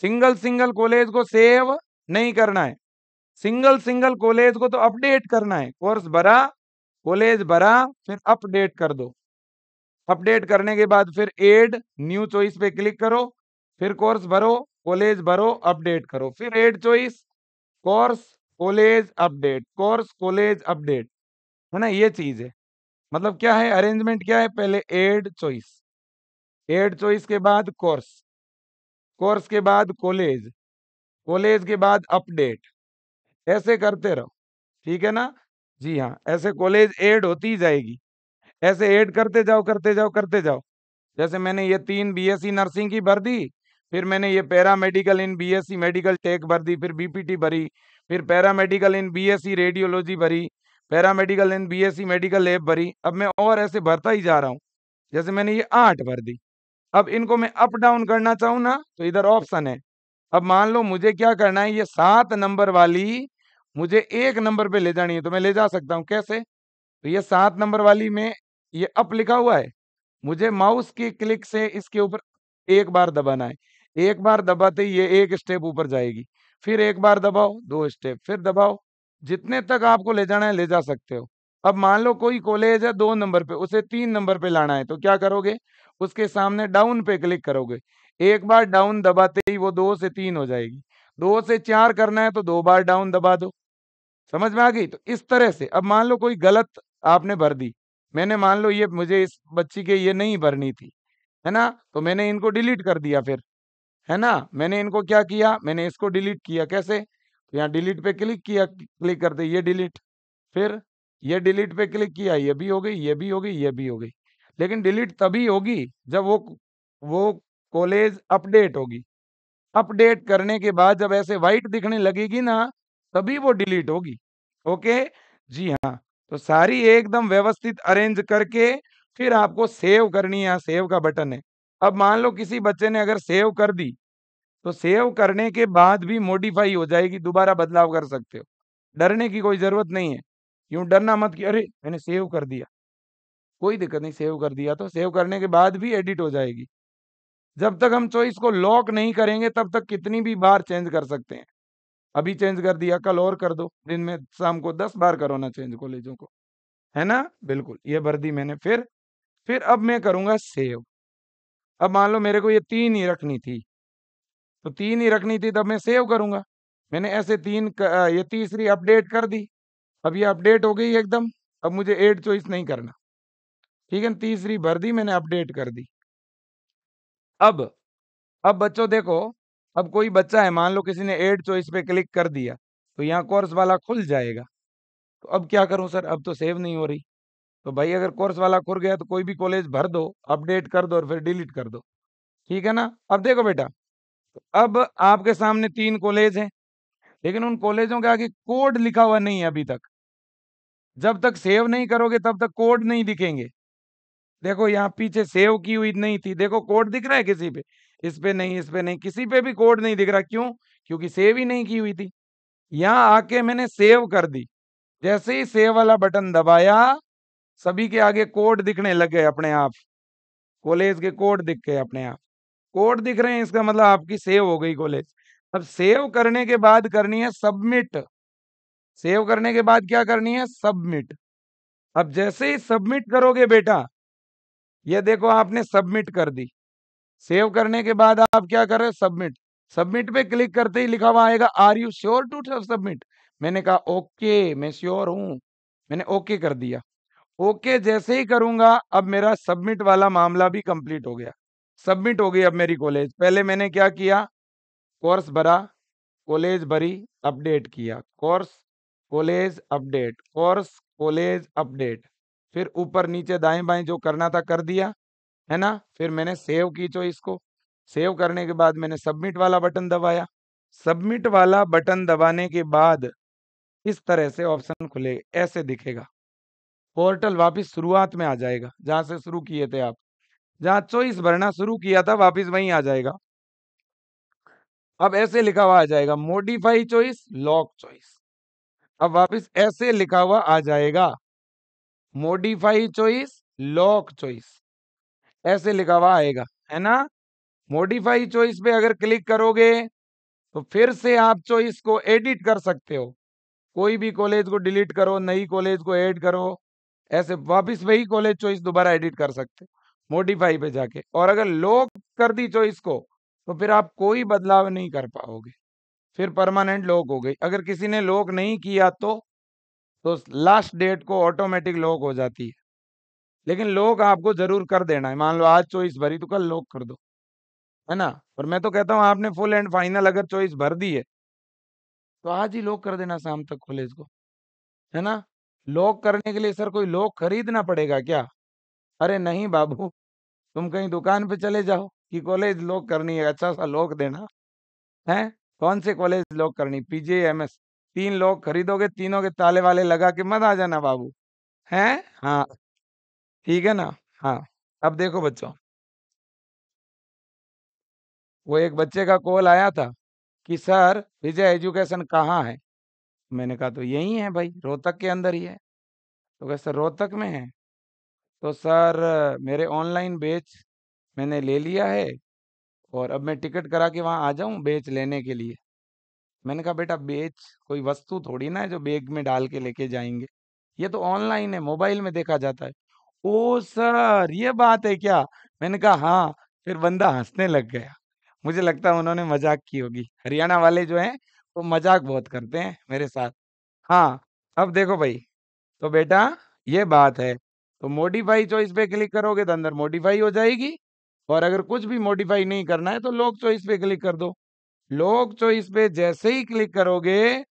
सिंगल सिंगल कॉलेज को सेव नहीं करना है सिंगल सिंगल कॉलेज को तो अपडेट करना है कोर्स भरा कॉलेज भरा फिर अपडेट कर दो अपडेट करने के बाद फिर एड न्यू चॉइस पे क्लिक करो फिर कोर्स भरो कॉलेज भरो अपडेट करो फिर add choice course college update course college update है ना ये चीज़ है मतलब क्या है अरेंजमेंट क्या है पहले एड चॉइस एड चॉइस के बाद कोर्स कोर्स के बाद कॉलेज कॉलेज के बाद अपडेट ऐसे करते रहो ठीक है ना जी हाँ ऐसे कॉलेज एड होती जाएगी ऐसे एड करते जाओ करते जाओ करते जाओ जैसे मैंने ये तीन बीएससी e नर्सिंग की भर दी फिर मैंने ये paramedical in BSc medical tech भर दी फिर बीपीटी भरी फिर paramedical in BSc radiology भरी paramedical in BSc medical lab भरी अब मैं और ऐसे भरता ही जा रहा हूँ जैसे मैंने ये आठ भर दी अब इनको मैं अप डाउन करना चाहूँ ना तो इधर ऑप्शन है अब मान लो मुझे क्या करना है ये सात नंबर वाली मुझे एक नंबर पे ले जानी है तो मैं ले जा सकता हूँ कैसे तो ये सात नंबर वाली में ये अप लिखा हुआ है मुझे माउस के क्लिक से इसके ऊपर एक बार दबाना है एक बार दबाते ही ये एक स्टेप ऊपर जाएगी फिर एक बार दबाओ दो स्टेप फिर दबाओ जितने तक आपको ले जाना है ले जा सकते हो अब मान लो कोई कॉलेज है दो नंबर पे उसे तीन नंबर पे लाना है तो क्या करोगे उसके सामने डाउन पे क्लिक करोगे एक बार डाउन दबाते ही वो दो से तीन हो जाएगी दो से चार करना है तो दो बार डाउन दबा दो समझ में आ गई तो इस तरह से अब मान लो कोई गलत आपने भर दी मैंने मान लो ये मुझे इस बच्ची के ये नहीं भरनी थी है ना तो मैंने इनको डिलीट कर दिया फिर है ना मैंने इनको क्या किया मैंने इसको डिलीट किया कैसे तो यहाँ डिलीट पे क्लिक किया क्लिक करते ये डिलीट फिर ये डिलीट पे क्लिक किया ये भी हो गई ये भी हो गई ये भी हो गई लेकिन डिलीट तभी होगी जब वो वो कॉलेज अपडेट होगी अपडेट करने के बाद जब ऐसे वाइट दिखने लगेगी ना तभी वो डिलीट होगी ओके जी हाँ तो सारी एकदम व्यवस्थित अरेंज करके फिर आपको सेव करनी है सेव का बटन है अब मान लो किसी बच्चे ने अगर सेव कर दी तो सेव करने के बाद भी मोडिफाई हो जाएगी दोबारा बदलाव कर सकते हो डरने की कोई ज़रूरत नहीं है यूं डरना मत कि अरे मैंने सेव कर दिया कोई दिक्कत नहीं सेव कर दिया तो सेव करने के बाद भी एडिट हो जाएगी जब तक हम चॉइस को लॉक नहीं करेंगे तब तक कितनी भी बार चेंज कर सकते हैं अभी चेंज कर दिया कल और कर दो दिन में शाम को दस बार करो ना चेंज कॉलेजों को है ना बिल्कुल ये भर दी मैंने फिर फिर अब मैं करूंगा सेव अब मान लो मेरे को ये तीन ही रखनी थी तो तीन ही रखनी थी तब मैं सेव करूंगा मैंने ऐसे तीन ये तीसरी अपडेट कर दी अब ये अपडेट हो गई एकदम अब मुझे एड चॉइस नहीं करना ठीक है तीसरी भर दी मैंने अपडेट कर दी अब अब बच्चों देखो अब कोई बच्चा है मान लो किसी ने एड चॉइस पे क्लिक कर दिया तो यहाँ कोर्स वाला खुल जाएगा तो अब क्या करूं सर अब तो सेव नहीं हो रही तो भाई अगर कोर्स वाला खुर गया तो कोई भी कॉलेज भर दो अपडेट कर दो और फिर डिलीट कर दो ठीक है ना अब देखो बेटा तो अब आपके सामने तीन कॉलेज हैं लेकिन उन कॉलेजों के आगे कोड लिखा हुआ नहीं है अभी तक जब तक सेव नहीं करोगे तब तक कोड नहीं दिखेंगे देखो यहाँ पीछे सेव की हुई नहीं थी देखो कोड दिख रहा है किसी पे इस पे नहीं इस पे नहीं किसी पे भी कोड नहीं दिख रहा क्यों क्योंकि सेव ही नहीं की हुई थी यहाँ आके मैंने सेव कर दी जैसे ही सेव वाला बटन दबाया सभी के आगे कोड दिखने लग गए अपने आप कॉलेज के कोड दिख गए अपने आप कोड दिख रहे हैं इसका मतलब आपकी सेव हो गई कॉलेज अब सेव करने के बाद करनी है सबमिट सेव करने के बाद क्या करनी है सबमिट अब जैसे ही सबमिट करोगे बेटा ये देखो आपने सबमिट कर दी सेव करने के बाद आप क्या कर रहे हो सबमिट सबमिट पे क्लिक करते ही लिखा हुआ आएगा are you sure to submit मैंने कहा ओके मैं श्योर हूं मैंने ओके कर दिया ओके जैसे ही करूंगा अब मेरा सबमिट वाला मामला भी कंप्लीट हो गया सबमिट हो गई अब मेरी कॉलेज पहले मैंने क्या किया कोर्स भरा कॉलेज भरी अपडेट किया course college update course college update फिर ऊपर नीचे दाएं बाएं जो करना था कर दिया है ना फिर मैंने सेव की चो इसको सेव करने के बाद मैंने सबमिट वाला बटन दबाया सबमिट वाला बटन दबाने के बाद इस तरह से ऑप्शन खुले ऐसे दिखेगा पोर्टल वापस शुरुआत में आ जाएगा जहां से शुरू किए थे आप जहां चौबीस भरना शुरू किया था वापस वहीं आ जाएगा अब ऐसे लिखा हुआ आ जाएगा मोडिफाई चॉइस लॉक चॉइस अब वापस ऐसे लिखा हुआ आ जाएगा मोडिफाई चॉइस लॉक चॉइस ऐसे लिखा हुआ आएगा है ना मोडिफाई चॉइस पे अगर क्लिक करोगे तो फिर से आप चॉइस को एडिट कर सकते हो कोई भी कॉलेज को डिलीट करो नई कॉलेज को ऐड करो ऐसे वापस वही कॉलेज चॉइस दोबारा एडिट कर सकते मोडिफाई पे जाके और अगर लॉक कर दी चॉइस को तो फिर आप कोई बदलाव नहीं कर पाओगे फिर परमानेंट लॉक हो गई अगर किसी ने लॉक नहीं किया तो तो लास्ट डेट को ऑटोमेटिक लॉक हो जाती है लेकिन लॉक आपको जरूर कर देना है मान लो आज चॉइस भरी तो कल लॉक कर दो है ना और मैं तो कहता हूँ आपने फुल एंड फाइनल अगर चॉइस भर दी है तो आज ही लॉक कर देना शाम तक कॉलेज को है ना लॉक करने के लिए सर कोई लॉक खरीदना पड़ेगा क्या अरे नहीं बाबू तुम कहीं दुकान पे चले जाओ कि कॉलेज लॉक करनी है अच्छा सा लॉक देना है कौन से कॉलेज लॉक करनी पीजे एम एस तीन लॉक खरीदोगे तीनों के ताले वाले लगा के मत आ जाना बाबू हैं हाँ ठीक है ना हाँ अब देखो बच्चों वो एक बच्चे का कॉल आया था कि सर विजय एजुकेशन कहाँ है मैंने कहा तो यही है भाई रोहतक के अंदर ही है तो क्या सर रोहतक में है तो सर मेरे ऑनलाइन बेच मैंने ले लिया है और अब मैं टिकट करा के वहाँ आ जाऊँ बेच लेने के लिए मैंने कहा बेटा बेच कोई वस्तु थोड़ी ना है जो बैग में डाल के लेके जाएंगे ये तो ऑनलाइन है मोबाइल में देखा जाता है ओ सर ये बात है क्या मैंने कहा हाँ फिर बंदा हंसने लग गया मुझे लगता है उन्होंने मजाक की होगी हरियाणा वाले जो हैं तो मजाक बहुत करते हैं मेरे साथ। हाँ, अब देखो भाई, तो बेटा ये बात है। तो मोडिफाई चॉइस पे क्लिक करोगे तो अंदर मोडिफाई हो जाएगी और अगर कुछ भी मोडिफाई नहीं करना है तो लॉक चॉइस पे क्लिक कर दो। लॉक चॉइस पे जैसे ही क्लिक करोगे,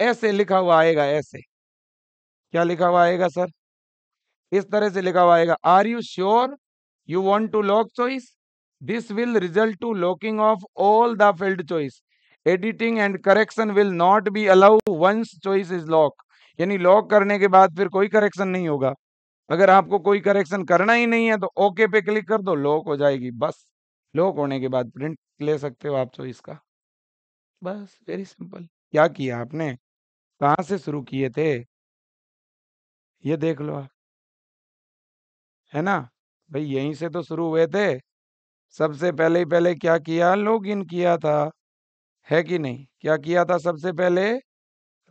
ऐसे लिखा हुआ आएगा ऐसे। क्या लिखा हुआ आएगा सर? इस तरह से लिखा हुआ आएगा are you sure you want to lock choice? This will result to locking of all the field choice editing and correction will not be allow once choice is lock यानी लॉक करने के बाद फिर कोई करेक्शन नहीं होगा अगर आपको कोई करेक्शन करना ही नहीं है तो ओके पे क्लिक कर दो लॉक हो जाएगी बस लॉक होने के बाद प्रिंट ले सकते हो आप चॉइस का बस वेरी सिंपल क्या किया आपने कहाँ से शुरू किए थे ये देख लो आप है ना भाई यहीं से तो शुरू हुए थे सबसे पहले ही पहले क्या किया लॉग इन किया था है कि नहीं क्या किया था सबसे पहले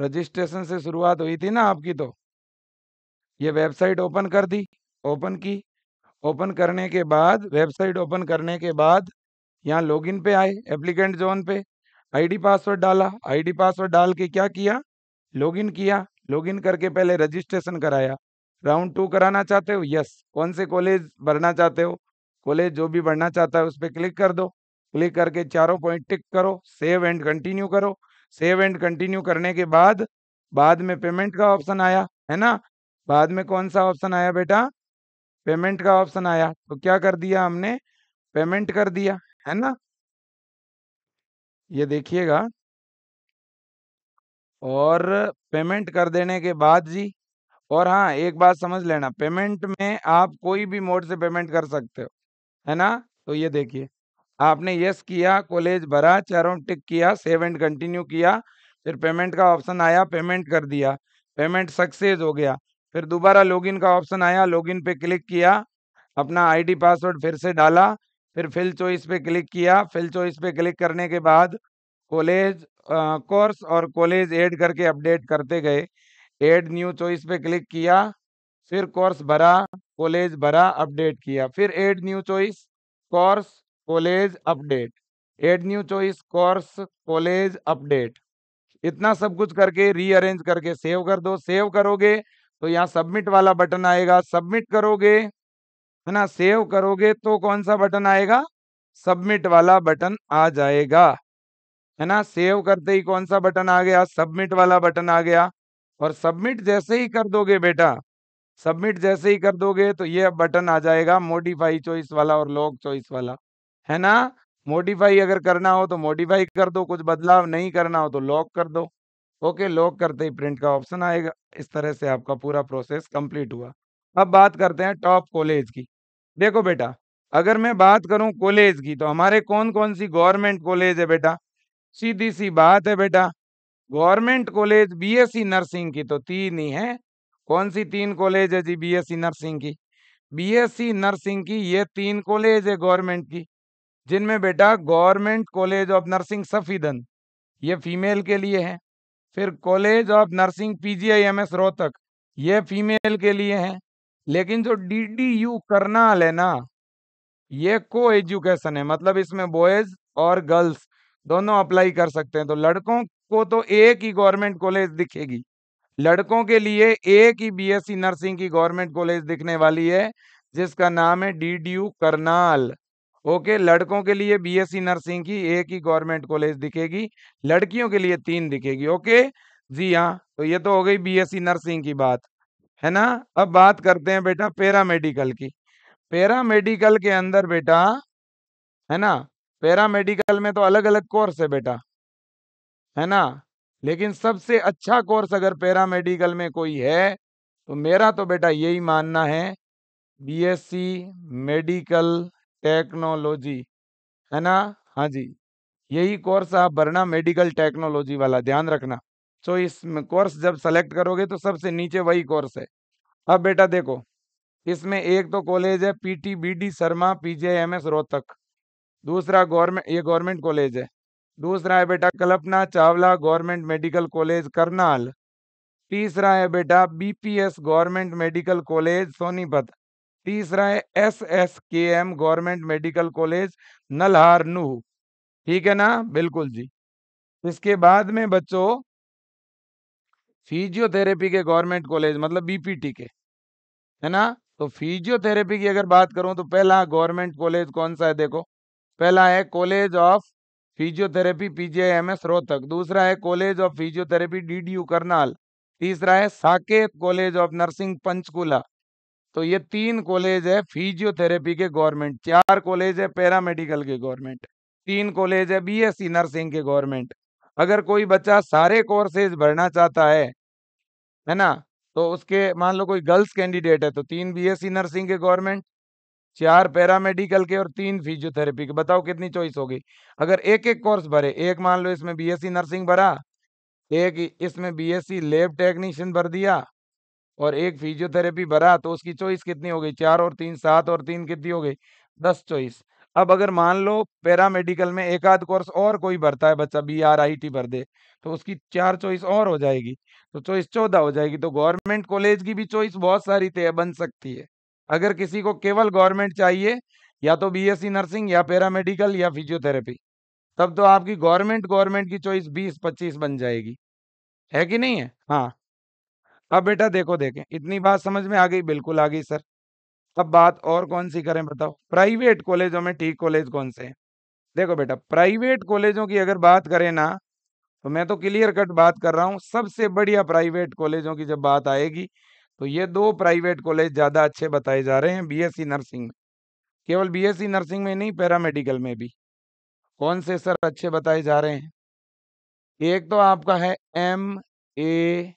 रजिस्ट्रेशन से शुरुआत हुई थी ना आपकी तो ये वेबसाइट ओपन कर दी ओपन की ओपन करने के बाद वेबसाइट ओपन करने के बाद यहाँ लॉगिन पे आए एप्लीकेंट जोन पे आईडी पासवर्ड डाला आईडी पासवर्ड डाल के क्या किया लॉगिन किया लॉगिन करके पहले रजिस्ट्रेशन कराया राउंड टू कराना चाहते हो यस कौन से कॉलेज भरना चाहते हो कॉलेज जो भी भरना चाहता है उस पर क्लिक कर दो क्लिक करके चारों पॉइंट टिक करो सेव एंड कंटिन्यू करो सेव एंड कंटिन्यू करने के बाद बाद में पेमेंट का ऑप्शन आया है ना बाद में कौन सा ऑप्शन आया बेटा पेमेंट का ऑप्शन आया तो क्या कर दिया हमने पेमेंट कर दिया है ना ये देखिएगा और पेमेंट कर देने के बाद जी और हाँ एक बात समझ लेना पेमेंट में आप कोई भी मोड से पेमेंट कर सकते हो है ना तो ये देखिए आपने यस किया कॉलेज भरा चारों टिक किया सेव एंड कंटिन्यू किया फिर पेमेंट का ऑप्शन आया पेमेंट कर दिया पेमेंट सक्सेस हो गया फिर दोबारा लॉगिन का ऑप्शन आया लॉगिन पे क्लिक किया अपना आईडी पासवर्ड फिर से डाला फिर फिल चॉइस पे क्लिक किया फिल चॉइस पे क्लिक करने के बाद कॉलेज कोर्स और कॉलेज ऐड करके अपडेट करते गए ऐड न्यू चॉइस पे क्लिक किया फिर कोर्स भरा कॉलेज भरा अपडेट किया फिर add new choice course college hmm. Update add new choice course college update इतना सब कुछ करके रीअरेंज करके सेव कर दो सेव करोगे तो यहाँ सबमिट वाला बटन आएगा सबमिट करोगे है ना सेव करोगे तो कौन सा बटन आएगा सबमिट वाला बटन आ जाएगा है ना सेव करते ही कौन सा बटन आ गया सबमिट वाला बटन आ गया और सबमिट जैसे ही कर दोगे बेटा सबमिट जैसे ही कर दोगे तो ये बटन आ जाएगा मोडिफाई चॉइस वाला और लॉग चॉइस वाला है ना मोडिफाई अगर करना हो तो मोडिफाई कर दो कुछ बदलाव नहीं करना हो तो लॉक कर दो ओके लॉक करते ही प्रिंट का ऑप्शन आएगा इस तरह से आपका पूरा प्रोसेस कंप्लीट हुआ अब बात करते हैं टॉप कॉलेज की देखो बेटा अगर मैं बात करूं कॉलेज की तो हमारे कौन कौन सी गवर्नमेंट कॉलेज है बेटा सीधी सी बात है बेटा गवर्नमेंट कॉलेज बीएससी नर्सिंग की तो तीन ही है कौन सी तीन कॉलेज है जी बीएससी नर्सिंग e की बीएससी नर्सिंग e की ये तीन कॉलेज है गवर्नमेंट की जिनमें बेटा government college of nursing Safidon ये फीमेल के लिए है फिर college of nursing PGIMS Rohtak ये फीमेल के लिए है लेकिन जो डीडीयू करनाल है ना ये को एजुकेशन है मतलब इसमें बॉयज और गर्ल्स दोनों अप्लाई कर सकते हैं तो लड़कों को तो एक ही गवर्नमेंट कॉलेज दिखेगी लड़कों के लिए एक ही बीएससी नर्सिंग की गवर्नमेंट कॉलेज दिखने वाली है जिसका नाम है डीडीयू करनाल ओके लड़कों के लिए बीएससी नर्सिंग की एक ही गवर्नमेंट कॉलेज दिखेगी लड़कियों के लिए तीन दिखेगी ओके जी हाँ तो ये तो हो गई बीएससी नर्सिंग की बात है ना अब बात करते हैं बेटा मेडिकल की मेडिकल के अंदर बेटा है ना मेडिकल में तो अलग अलग कोर्स है बेटा है ना लेकिन सबसे अच्छा कोर्स अगर मेडिकल में कोई है तो मेरा तो बेटा यही मानना है बीएससी मेडिकल टेक्नोलॉजी है ना हाँ जी यही कोर्स आप भरना मेडिकल टेक्नोलॉजी वाला ध्यान रखना सो इस कोर्स जब सेलेक्ट करोगे तो सबसे नीचे वही कोर्स है अब बेटा देखो इसमें एक तो कॉलेज है PT BD Sharma S Rohtak दूसरा गवर्नमेंट ये गवर्नमेंट कॉलेज है दूसरा है बेटा Kalpana Chawla government medical college Karnal तीसरा है बेटा BPS government medical college Sonipat तीसरा है S S K M government medical college Nalhar Nuh ठीक है ना बिल्कुल जी इसके बाद में बच्चों फिजियोथेरेपी के गवर्नमेंट कॉलेज मतलब बीपीटी के है ना तो फिजियोथेरेपी की अगर बात करूं तो पहला गवर्नमेंट कॉलेज कौन सा है देखो पहला है college of physiotherapy PGIMS Rohtak दूसरा है college of physiotherapy DDU Karnal तीसरा है Saket college of nursing Panchkula तो ये तीन कॉलेज है फिजियोथेरेपी के गवर्नमेंट चार कॉलेज है पैरामेडिकल के गवर्नमेंट तीन कॉलेज है बीएससी नर्सिंग के गवर्नमेंट अगर कोई बच्चा सारे कोर्सेज भरना चाहता है है ना तो उसके मान लो कोई गर्ल्स कैंडिडेट है तो तीन बीएससी नर्सिंग के गवर्नमेंट चार पैरामेडिकल के और तीन फिजियोथेरेपी के बताओ कितनी चॉइस होगी अगर एक एक कोर्स भरे एक मान लो इसमें बीएससी नर्सिंग भरा एक इसमें बीएससी लैब टेक्नीशियन भर दिया और एक फिजियोथेरेपी भरा तो उसकी चॉइस कितनी हो गई चार और तीन सात और तीन कितनी हो गई दस चॉइस अब अगर मान लो पैरामेडिकल में एक आध कोर्स और कोई भरता है बच्चा बी आर आई टी भर दे तो उसकी चार चॉइस और हो जाएगी तो चॉइस चौदह हो जाएगी तो गवर्नमेंट कॉलेज की भी चॉइस बहुत सारी तय बन सकती है अगर किसी को केवल गवर्नमेंट चाहिए या तो सी नर्सिंग या पैरामेडिकल या फिजियोथेरेपी तब तो आपकी गवर्नमेंट गवर्नमेंट की चॉइस बीस पच्चीस बन जाएगी है कि नहीं है हाँ अब बेटा देखो देखें इतनी बात समझ में आ गई बिल्कुल आ गई सर अब बात और कौन सी करें बताओ प्राइवेट कॉलेजों में ठीक कॉलेज कौन से हैं देखो बेटा प्राइवेट कॉलेजों की अगर बात करें ना तो मैं तो क्लियर कट बात कर रहा हूँ सबसे बढ़िया प्राइवेट कॉलेजों की जब बात आएगी तो ये दो प्राइवेट कॉलेज ज़्यादा अच्छे बताए जा रहे हैं बीएससी नर्सिंग में केवल बीएससी नर्सिंग में नहीं पैरामेडिकल में भी कौन से सर अच्छे बताए जा रहे हैं एक तो आपका है M A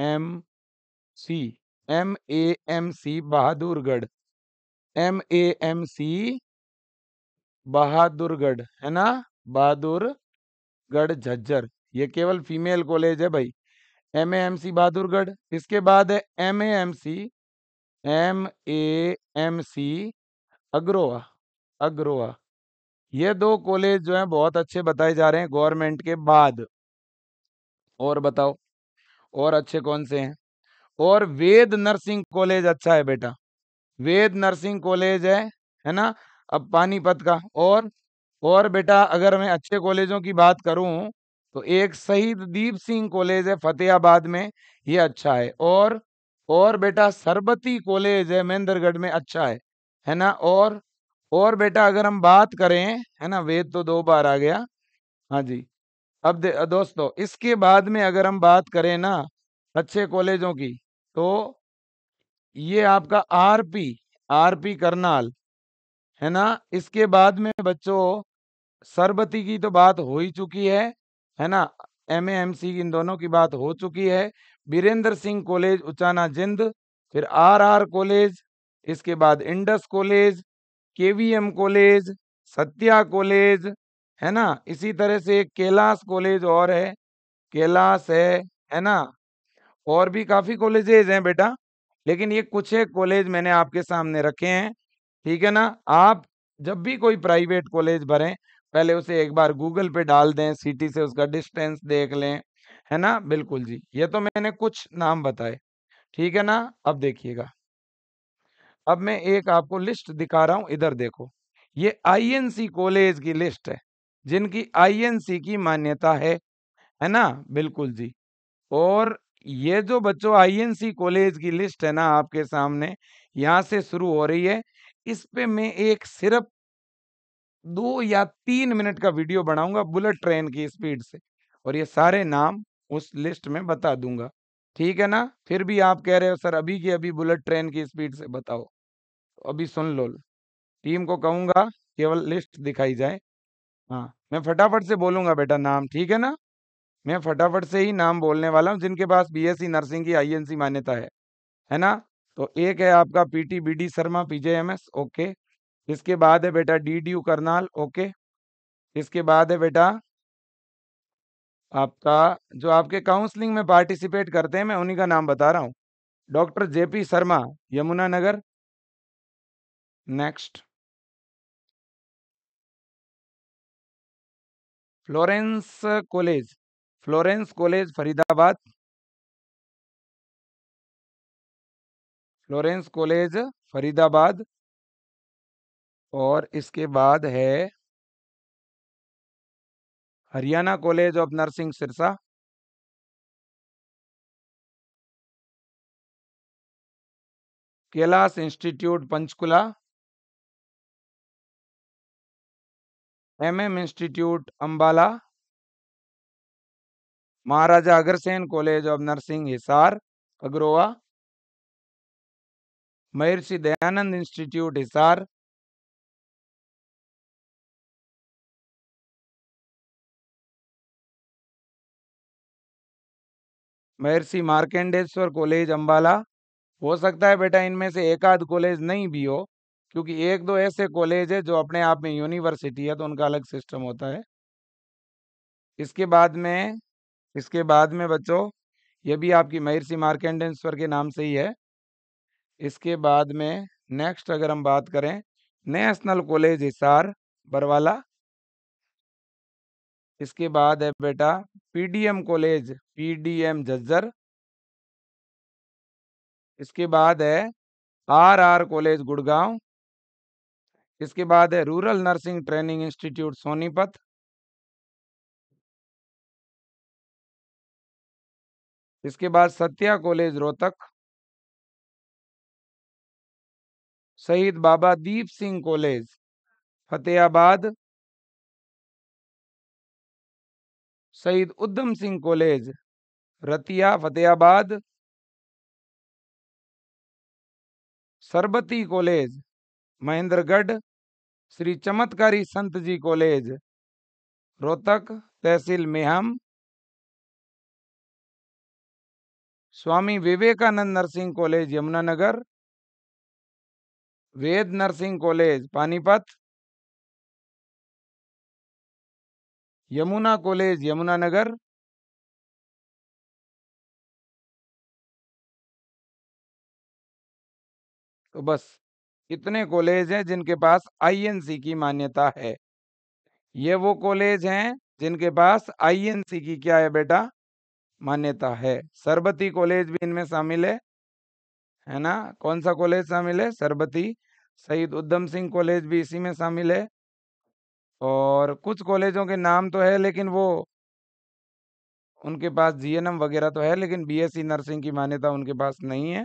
M C M A M C Bahadurgarh M A M C Bahadurgarh है ना बहादुरगढ़ झज्जर ये केवल फीमेल कॉलेज है भाई M A M C Bahadurgarh इसके बाद है M A M C M A M C Agroha Agroha ये दो कॉलेज जो हैं बहुत अच्छे बताए जा रहे हैं गवर्नमेंट के बाद और बताओ और अच्छे कौन से हैं और वेद नर्सिंग कॉलेज अच्छा है बेटा वेद नर्सिंग कॉलेज है है ना अब पानीपत का और और बेटा अगर मैं अच्छे कॉलेजों की बात करूं तो एक शहीद दीप सिंह कॉलेज है फतेहाबाद में ये अच्छा है और और बेटा सरबती कॉलेज है महेंद्रगढ़ में अच्छा है है ना और और बेटा अगर हम बात करें है ना वेद तो दो बार आ गया हाँ जी अब दोस्तों इसके बाद में अगर हम बात करें ना अच्छे कॉलेजों की तो ये आपका आरपी आरपी करनाल है ना इसके बाद में बच्चों सरबती की तो बात हो ही चुकी है है ना एम एम सी इन दोनों की बात हो चुकी है बीरेंद्र सिंह कॉलेज उचाना जिंद फिर आर आर कॉलेज इसके बाद Indus college K V M college Satya college है ना इसी तरह से कैलाश कॉलेज और है कैलाश है है ना और भी काफ़ी कॉलेजेज हैं बेटा लेकिन ये कुछ एक कॉलेज मैंने आपके सामने रखे हैं ठीक है ना आप जब भी कोई प्राइवेट कॉलेज भरें पहले उसे एक बार गूगल पे डाल दें सिटी से उसका डिस्टेंस देख लें है ना बिल्कुल जी ये तो मैंने कुछ नाम बताए ठीक है ना अब देखिएगा अब मैं एक आपको लिस्ट दिखा रहा हूं इधर देखो ये आईएनसी कॉलेज की लिस्ट है जिनकी आईएनसी की मान्यता है है ना बिल्कुल जी और ये जो बच्चों आईएनसी कॉलेज की लिस्ट है ना आपके सामने यहाँ से शुरू हो रही है इस पे मैं एक सिर्फ दो या तीन मिनट का वीडियो बनाऊंगा बुलेट ट्रेन की स्पीड से और ये सारे नाम उस लिस्ट में बता दूंगा ठीक है ना फिर भी आप कह रहे हो सर अभी की अभी बुलेट ट्रेन की स्पीड से बताओ तो अभी सुन लो टीम को कहूंगा केवल लिस्ट दिखाई जाए हाँ मैं फटाफट से बोलूंगा बेटा नाम ठीक है ना मैं फटाफट से ही नाम बोलने वाला हूँ जिनके पास बीएससी नर्सिंग की आईएनसी मान्यता है है ना तो एक है आपका PT BD Sharma PJMS okay इसके बाद है बेटा D D U Karnal okay इसके बाद है बेटा आपका जो आपके काउंसलिंग में पार्टिसिपेट करते हैं मैं उन्हीं का नाम बता रहा हूँ doctor P Sharma Yamunanagar next Florence college Florence college Faridabad Florence college Faridabad और इसके बाद है Haryana college of nursing Sirsa Kailash institute Panchkula MM institute Ambala Maharaja Agrasen college of nursing Hisar Agroha Maharshi Dayanand institute Hisar महर्षि मार्केंडेश्वर कॉलेज अम्बाला हो सकता है बेटा इनमें से एक आध कॉलेज नहीं भी हो क्योंकि एक दो ऐसे कॉलेज है जो अपने आप में यूनिवर्सिटी है तो उनका अलग सिस्टम होता है इसके बाद में इसके बाद में बच्चों ये भी आपकी महर्षि मार्केंडेश्वर के नाम से ही है इसके बाद में नेक्स्ट अगर हम बात करें नेशनल कॉलेज हिसार बरवाला इसके बाद है बेटा पीडीएम कॉलेज पीडीएम झज्जर इसके बाद है आर आर कॉलेज गुड़गांव इसके बाद है rural nursing training institute Sonipat इसके बाद Satya college Rohtak Shaheed Baba Deep Singh college Fatehabad Shaheed Udham Singh college Ratia Fatehabad Sarbati college Mahendragarh Shri Chamatkari Sant ji college Rohtak तहसील Meham Swami Vivekananda nursing college Yamunanagar Ved nursing college Panipat Yamuna college Yamunanagar तो बस इतने कॉलेज हैं जिनके पास आईएनसी की मान्यता है ये वो कॉलेज हैं जिनके पास आईएनसी की क्या है बेटा मान्यता है सरबती कॉलेज भी इनमें शामिल है है ना कौन सा कॉलेज शामिल है सरबती शहीद उद्धम सिंह कॉलेज भी इसी में शामिल है और कुछ कॉलेजों के नाम तो है लेकिन वो उनके पास जीएनएम वगैरह तो है लेकिन बीएससी नर्सिंग की मान्यता उनके पास नहीं है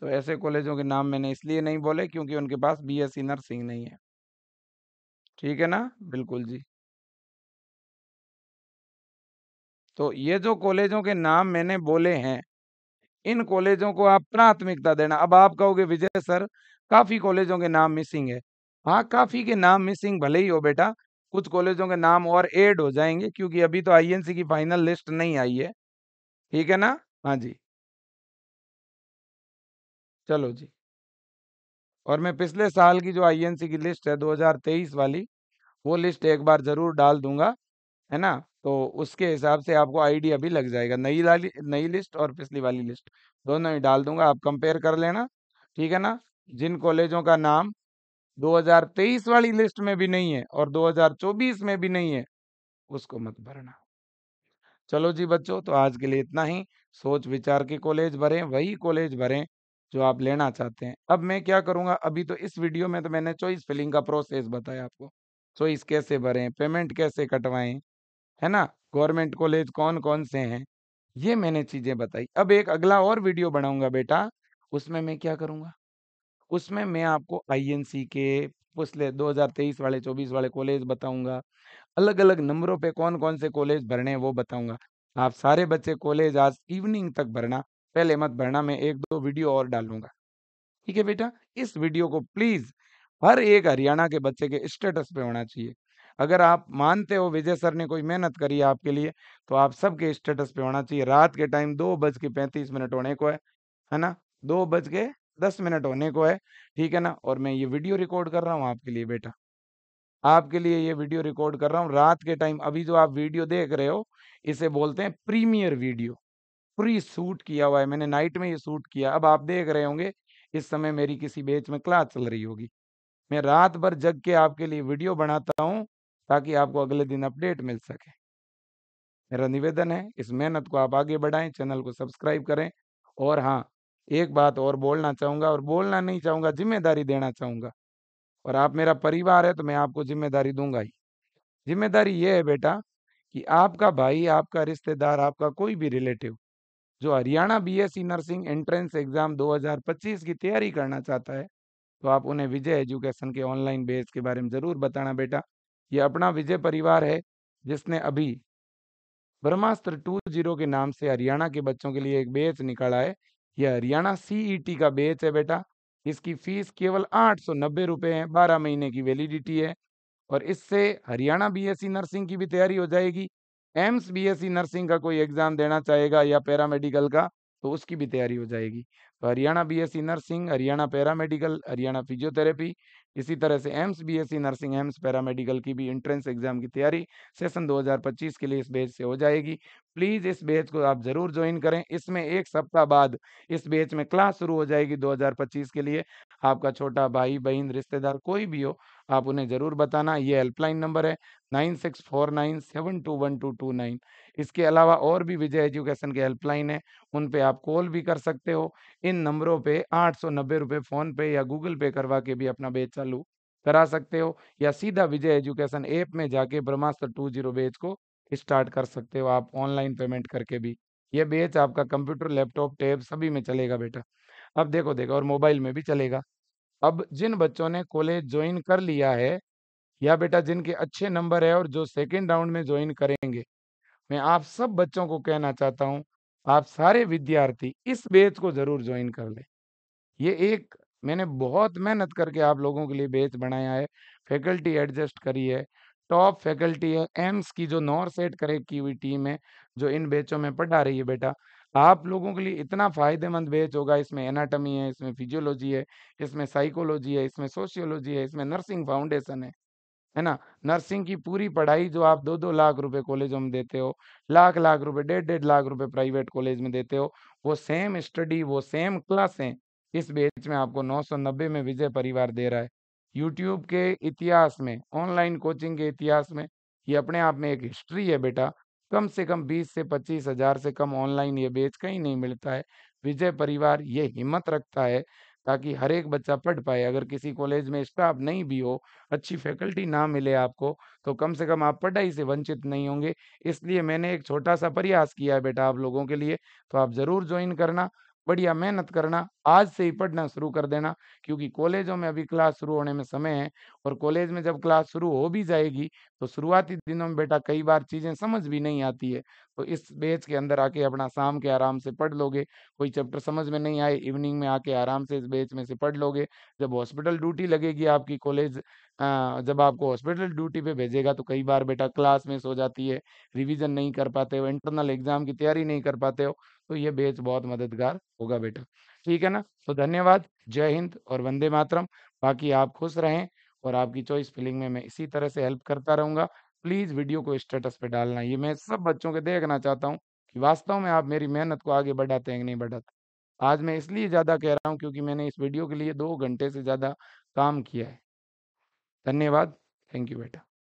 तो ऐसे कॉलेजों के नाम मैंने इसलिए नहीं बोले क्योंकि उनके पास बीएससी नर्सिंग नहीं है ठीक है ना बिल्कुल जी तो ये जो कॉलेजों के नाम मैंने बोले हैं इन कॉलेजों को आप प्राथमिकता देना अब आप कहोगे विजय सर काफ़ी कॉलेजों के नाम मिसिंग है हाँ काफ़ी के नाम मिसिंग भले ही हो बेटा कुछ कॉलेजों के नाम और एड हो जाएंगे क्योंकि अभी तो आईएनसी की फाइनल लिस्ट नहीं आई है ठीक है ना हाँ जी चलो जी और मैं पिछले साल की जो आईएनसी की लिस्ट है 2023 वाली वो लिस्ट एक बार ज़रूर डाल दूंगा है ना तो उसके हिसाब से आपको आइडिया भी लग जाएगा नई वाली नई लिस्ट और पिछली वाली लिस्ट दोनों ही डाल दूंगा आप कंपेयर कर लेना ठीक है ना जिन कॉलेजों का नाम 2023 वाली लिस्ट में भी नहीं है और 2024 में भी नहीं है उसको मत भरना चलो जी बच्चों तो आज के लिए इतना ही सोच विचार के कॉलेज भरें वही कॉलेज भरें जो आप लेना चाहते हैं अब मैं क्या करूँगा अभी तो इस वीडियो में तो मैंने चॉइस फिलिंग का प्रोसेस बताया आपको चॉइस कैसे भरें पेमेंट कैसे कटवाएं है ना? गवर्नमेंट कॉलेज कौन-कौन से हैं? ये मैंने चीज़ें बताई। अब एक अगला और वीडियो बनाऊंगा बेटा, उसमें मैं क्या करूंगा उसमें मैं आपको आईएनसी के पिछले 2023 वाले, 24 वाले कॉलेज बताऊंगा अलग अलग-अलग नंबरों पे कौन-कौन से कॉलेज भरने वो बताऊंगा आप सारे बच्चे कॉलेज आज इवनिंग तक भरना, पहले मत भरना मैं एक दो वीडियो और डालूंगा ठीक है बेटा? इस वीडियो को प्लीज़ हर एक हरियाणा के बच्चे के स्टेटस पे होना चाहिए। अगर आप मानते हो विजय सर ने कोई मेहनत करी है आपके लिए तो आप सबके स्टेटस पे होना चाहिए रात के टाइम दो बज के पैंतीस मिनट होने को है है ना दो बज के दस मिनट होने को है ठीक है ना और मैं ये वीडियो रिकॉर्ड कर रहा हूँ आपके लिए बेटा आपके लिए ये वीडियो रिकॉर्ड कर रहा हूँ रात के टाइम अभी जो आप वीडियो देख रहे हो इसे बोलते हैं प्रीमियर वीडियो प्री सूट किया हुआ है मैंने नाइट में ये शूट किया अब आप देख रहे होंगे इस समय मेरी किसी बेच में क्लास चल रही होगी मैं रात भर जग के आपके लिए वीडियो बनाता हूँ ताकि आपको अगले दिन अपडेट मिल सके मेरा निवेदन है इस मेहनत को आप आगे बढ़ाएं चैनल को सब्सक्राइब करें और हाँ एक बात और बोलना चाहूँगा और बोलना नहीं चाहूँगा जिम्मेदारी देना चाहूँगा और आप मेरा परिवार है तो मैं आपको जिम्मेदारी दूंगा ही जिम्मेदारी ये है बेटा कि आपका भाई आपका रिश्तेदार आपका कोई भी रिलेटिव जो Haryana BSc nursing entrance exam 2025 की तैयारी करना चाहता है तो आप उन्हें विजय एजुकेशन के ऑनलाइन बेस के बारे में ज़रूर बताना बेटा ये अपना विजय परिवार है जिसने अभी ब्रह्मास्त्र टू जीरो के नाम से हरियाणा के बच्चों के लिए एक बेच निकाला है यह हरियाणा सीईटी e का बेच है बेटा इसकी फीस केवल आठ सौ नब्बे रुपये है बारह महीने की वैलिडिटी है और इससे हरियाणा बीएससी e नर्सिंग की भी तैयारी हो जाएगी एम्स बीएससी e नर्सिंग का कोई एग्जाम देना चाहेगा या पैरामेडिकल का तो उसकी भी तैयारी हो जाएगी तो Haryana BSc nursing Haryana paramedical Haryana physiotherapy इसी तरह से AIIMS BSc nursing AIIMS paramedical की भी एंट्रेंस एग्जाम की तैयारी सेशन 2025 के लिए इस बेच से हो जाएगी प्लीज़ इस बैच को आप ज़रूर ज्वाइन करें इसमें एक सप्ताह बाद इस बेच में क्लास शुरू हो जाएगी 2025 के लिए आपका छोटा भाई बहन रिश्तेदार कोई भी हो आप उन्हें ज़रूर बताना ये हेल्पलाइन नंबर है nine six four nine seven two one two two nine इसके अलावा और भी विजय एजुकेशन के हेल्पलाइन है उन पे आप कॉल भी कर सकते हो इन नंबरों पे आठ सौ नब्बे रुपये पे या गूगल पे करवा के भी अपना बेच चालू करा सकते हो या सीधा विजय एजुकेशन ऐप में जाके ब्रह्मास्त्र टू जीरो बेच को स्टार्ट कर सकते हो आप ऑनलाइन पेमेंट करके भी ये बेच आपका कंप्यूटर लैपटॉप टैब सभी में चलेगा बेटा अब देखो देखो और मोबाइल में भी चलेगा अब जिन बच्चों ने कॉलेज ज्वाइन कर लिया है या बेटा जिनके अच्छे नंबर है और जो सेकेंड राउंड में ज्वाइन करेंगे मैं आप सब बच्चों को कहना चाहता हूँ आप सारे विद्यार्थी इस बेच को ज़रूर ज्वाइन कर लें ये एक मैंने बहुत मेहनत करके आप लोगों के लिए बेच बनाया है फैकल्टी एडजस्ट करी है टॉप फैकल्टी है एम्स की जो नॉर्थ सेट करे की हुई टीम है जो इन बेचों में पढ़ा रही है बेटा आप लोगों के लिए इतना फ़ायदेमंद बेच होगा इसमें एनाटमी है इसमें फिजियोलॉजी है इसमें साइकोलॉजी है इसमें सोशियोलॉजी है इसमें नर्सिंग फाउंडेशन है है ना नर्सिंग की पूरी पढ़ाई जो आप दो दो लाख रुपए कॉलेजों में देते हो लाख लाख रुपए डेढ़ डेढ़ लाख रुपए प्राइवेट कॉलेज में देते हो वो सेम स्टडी वो सेम क्लासें इस बेच में आपको नौ में विजय परिवार दे रहा है यूट्यूब के इतिहास में ऑनलाइन कोचिंग के इतिहास में ये अपने आप में एक हिस्ट्री है बेटा कम से कम बीस से पच्चीस हजार से कम ऑनलाइन ये बेच कहीं नहीं मिलता है विजय परिवार ये हिम्मत रखता है ताकि हर एक बच्चा पढ़ पाए अगर किसी कॉलेज में स्टाफ नहीं भी हो अच्छी फैकल्टी ना मिले आपको तो कम से कम आप पढ़ाई से वंचित नहीं होंगे इसलिए मैंने एक छोटा सा प्रयास किया है बेटा आप लोगों के लिए तो आप ज़रूर ज्वाइन करना बढ़िया मेहनत करना आज से ही पढ़ना शुरू कर देना क्योंकि कॉलेजों में अभी क्लास शुरू होने में समय है और कॉलेज में जब क्लास शुरू हो भी जाएगी तो शुरुआती दिनों में बेटा कई बार चीज़ें समझ भी नहीं आती है तो इस बेच के अंदर आके अपना शाम के आराम से पढ़ लोगे कोई चैप्टर समझ में नहीं आए इवनिंग में आके आराम से इस बेच में से पढ़ लोगे जब हॉस्पिटल ड्यूटी लगेगी आपकी कॉलेज जब आपको हॉस्पिटल ड्यूटी पे भेजेगा तो कई बार बेटा क्लास मिस हो जाती है रिविजन नहीं कर पाते हो इंटरनल एग्जाम की तैयारी नहीं कर पाते हो तो ये बेच बहुत मददगार होगा बेटा ठीक है ना तो धन्यवाद जय हिंद और वंदे मातरम बाकी आप खुश रहें और आपकी चॉइस फिलिंग में मैं इसी तरह से हेल्प करता रहूंगा प्लीज़ वीडियो को स्टेटस पे डालना ये मैं सब बच्चों के देखना चाहता हूँ कि वास्तव में आप मेरी मेहनत को आगे बढ़ाते हैं कि नहीं बढ़ाते आज मैं इसलिए ज़्यादा कह रहा हूँ क्योंकि मैंने इस वीडियो के लिए दो घंटे से ज़्यादा काम किया है धन्यवाद थैंक यू बेटा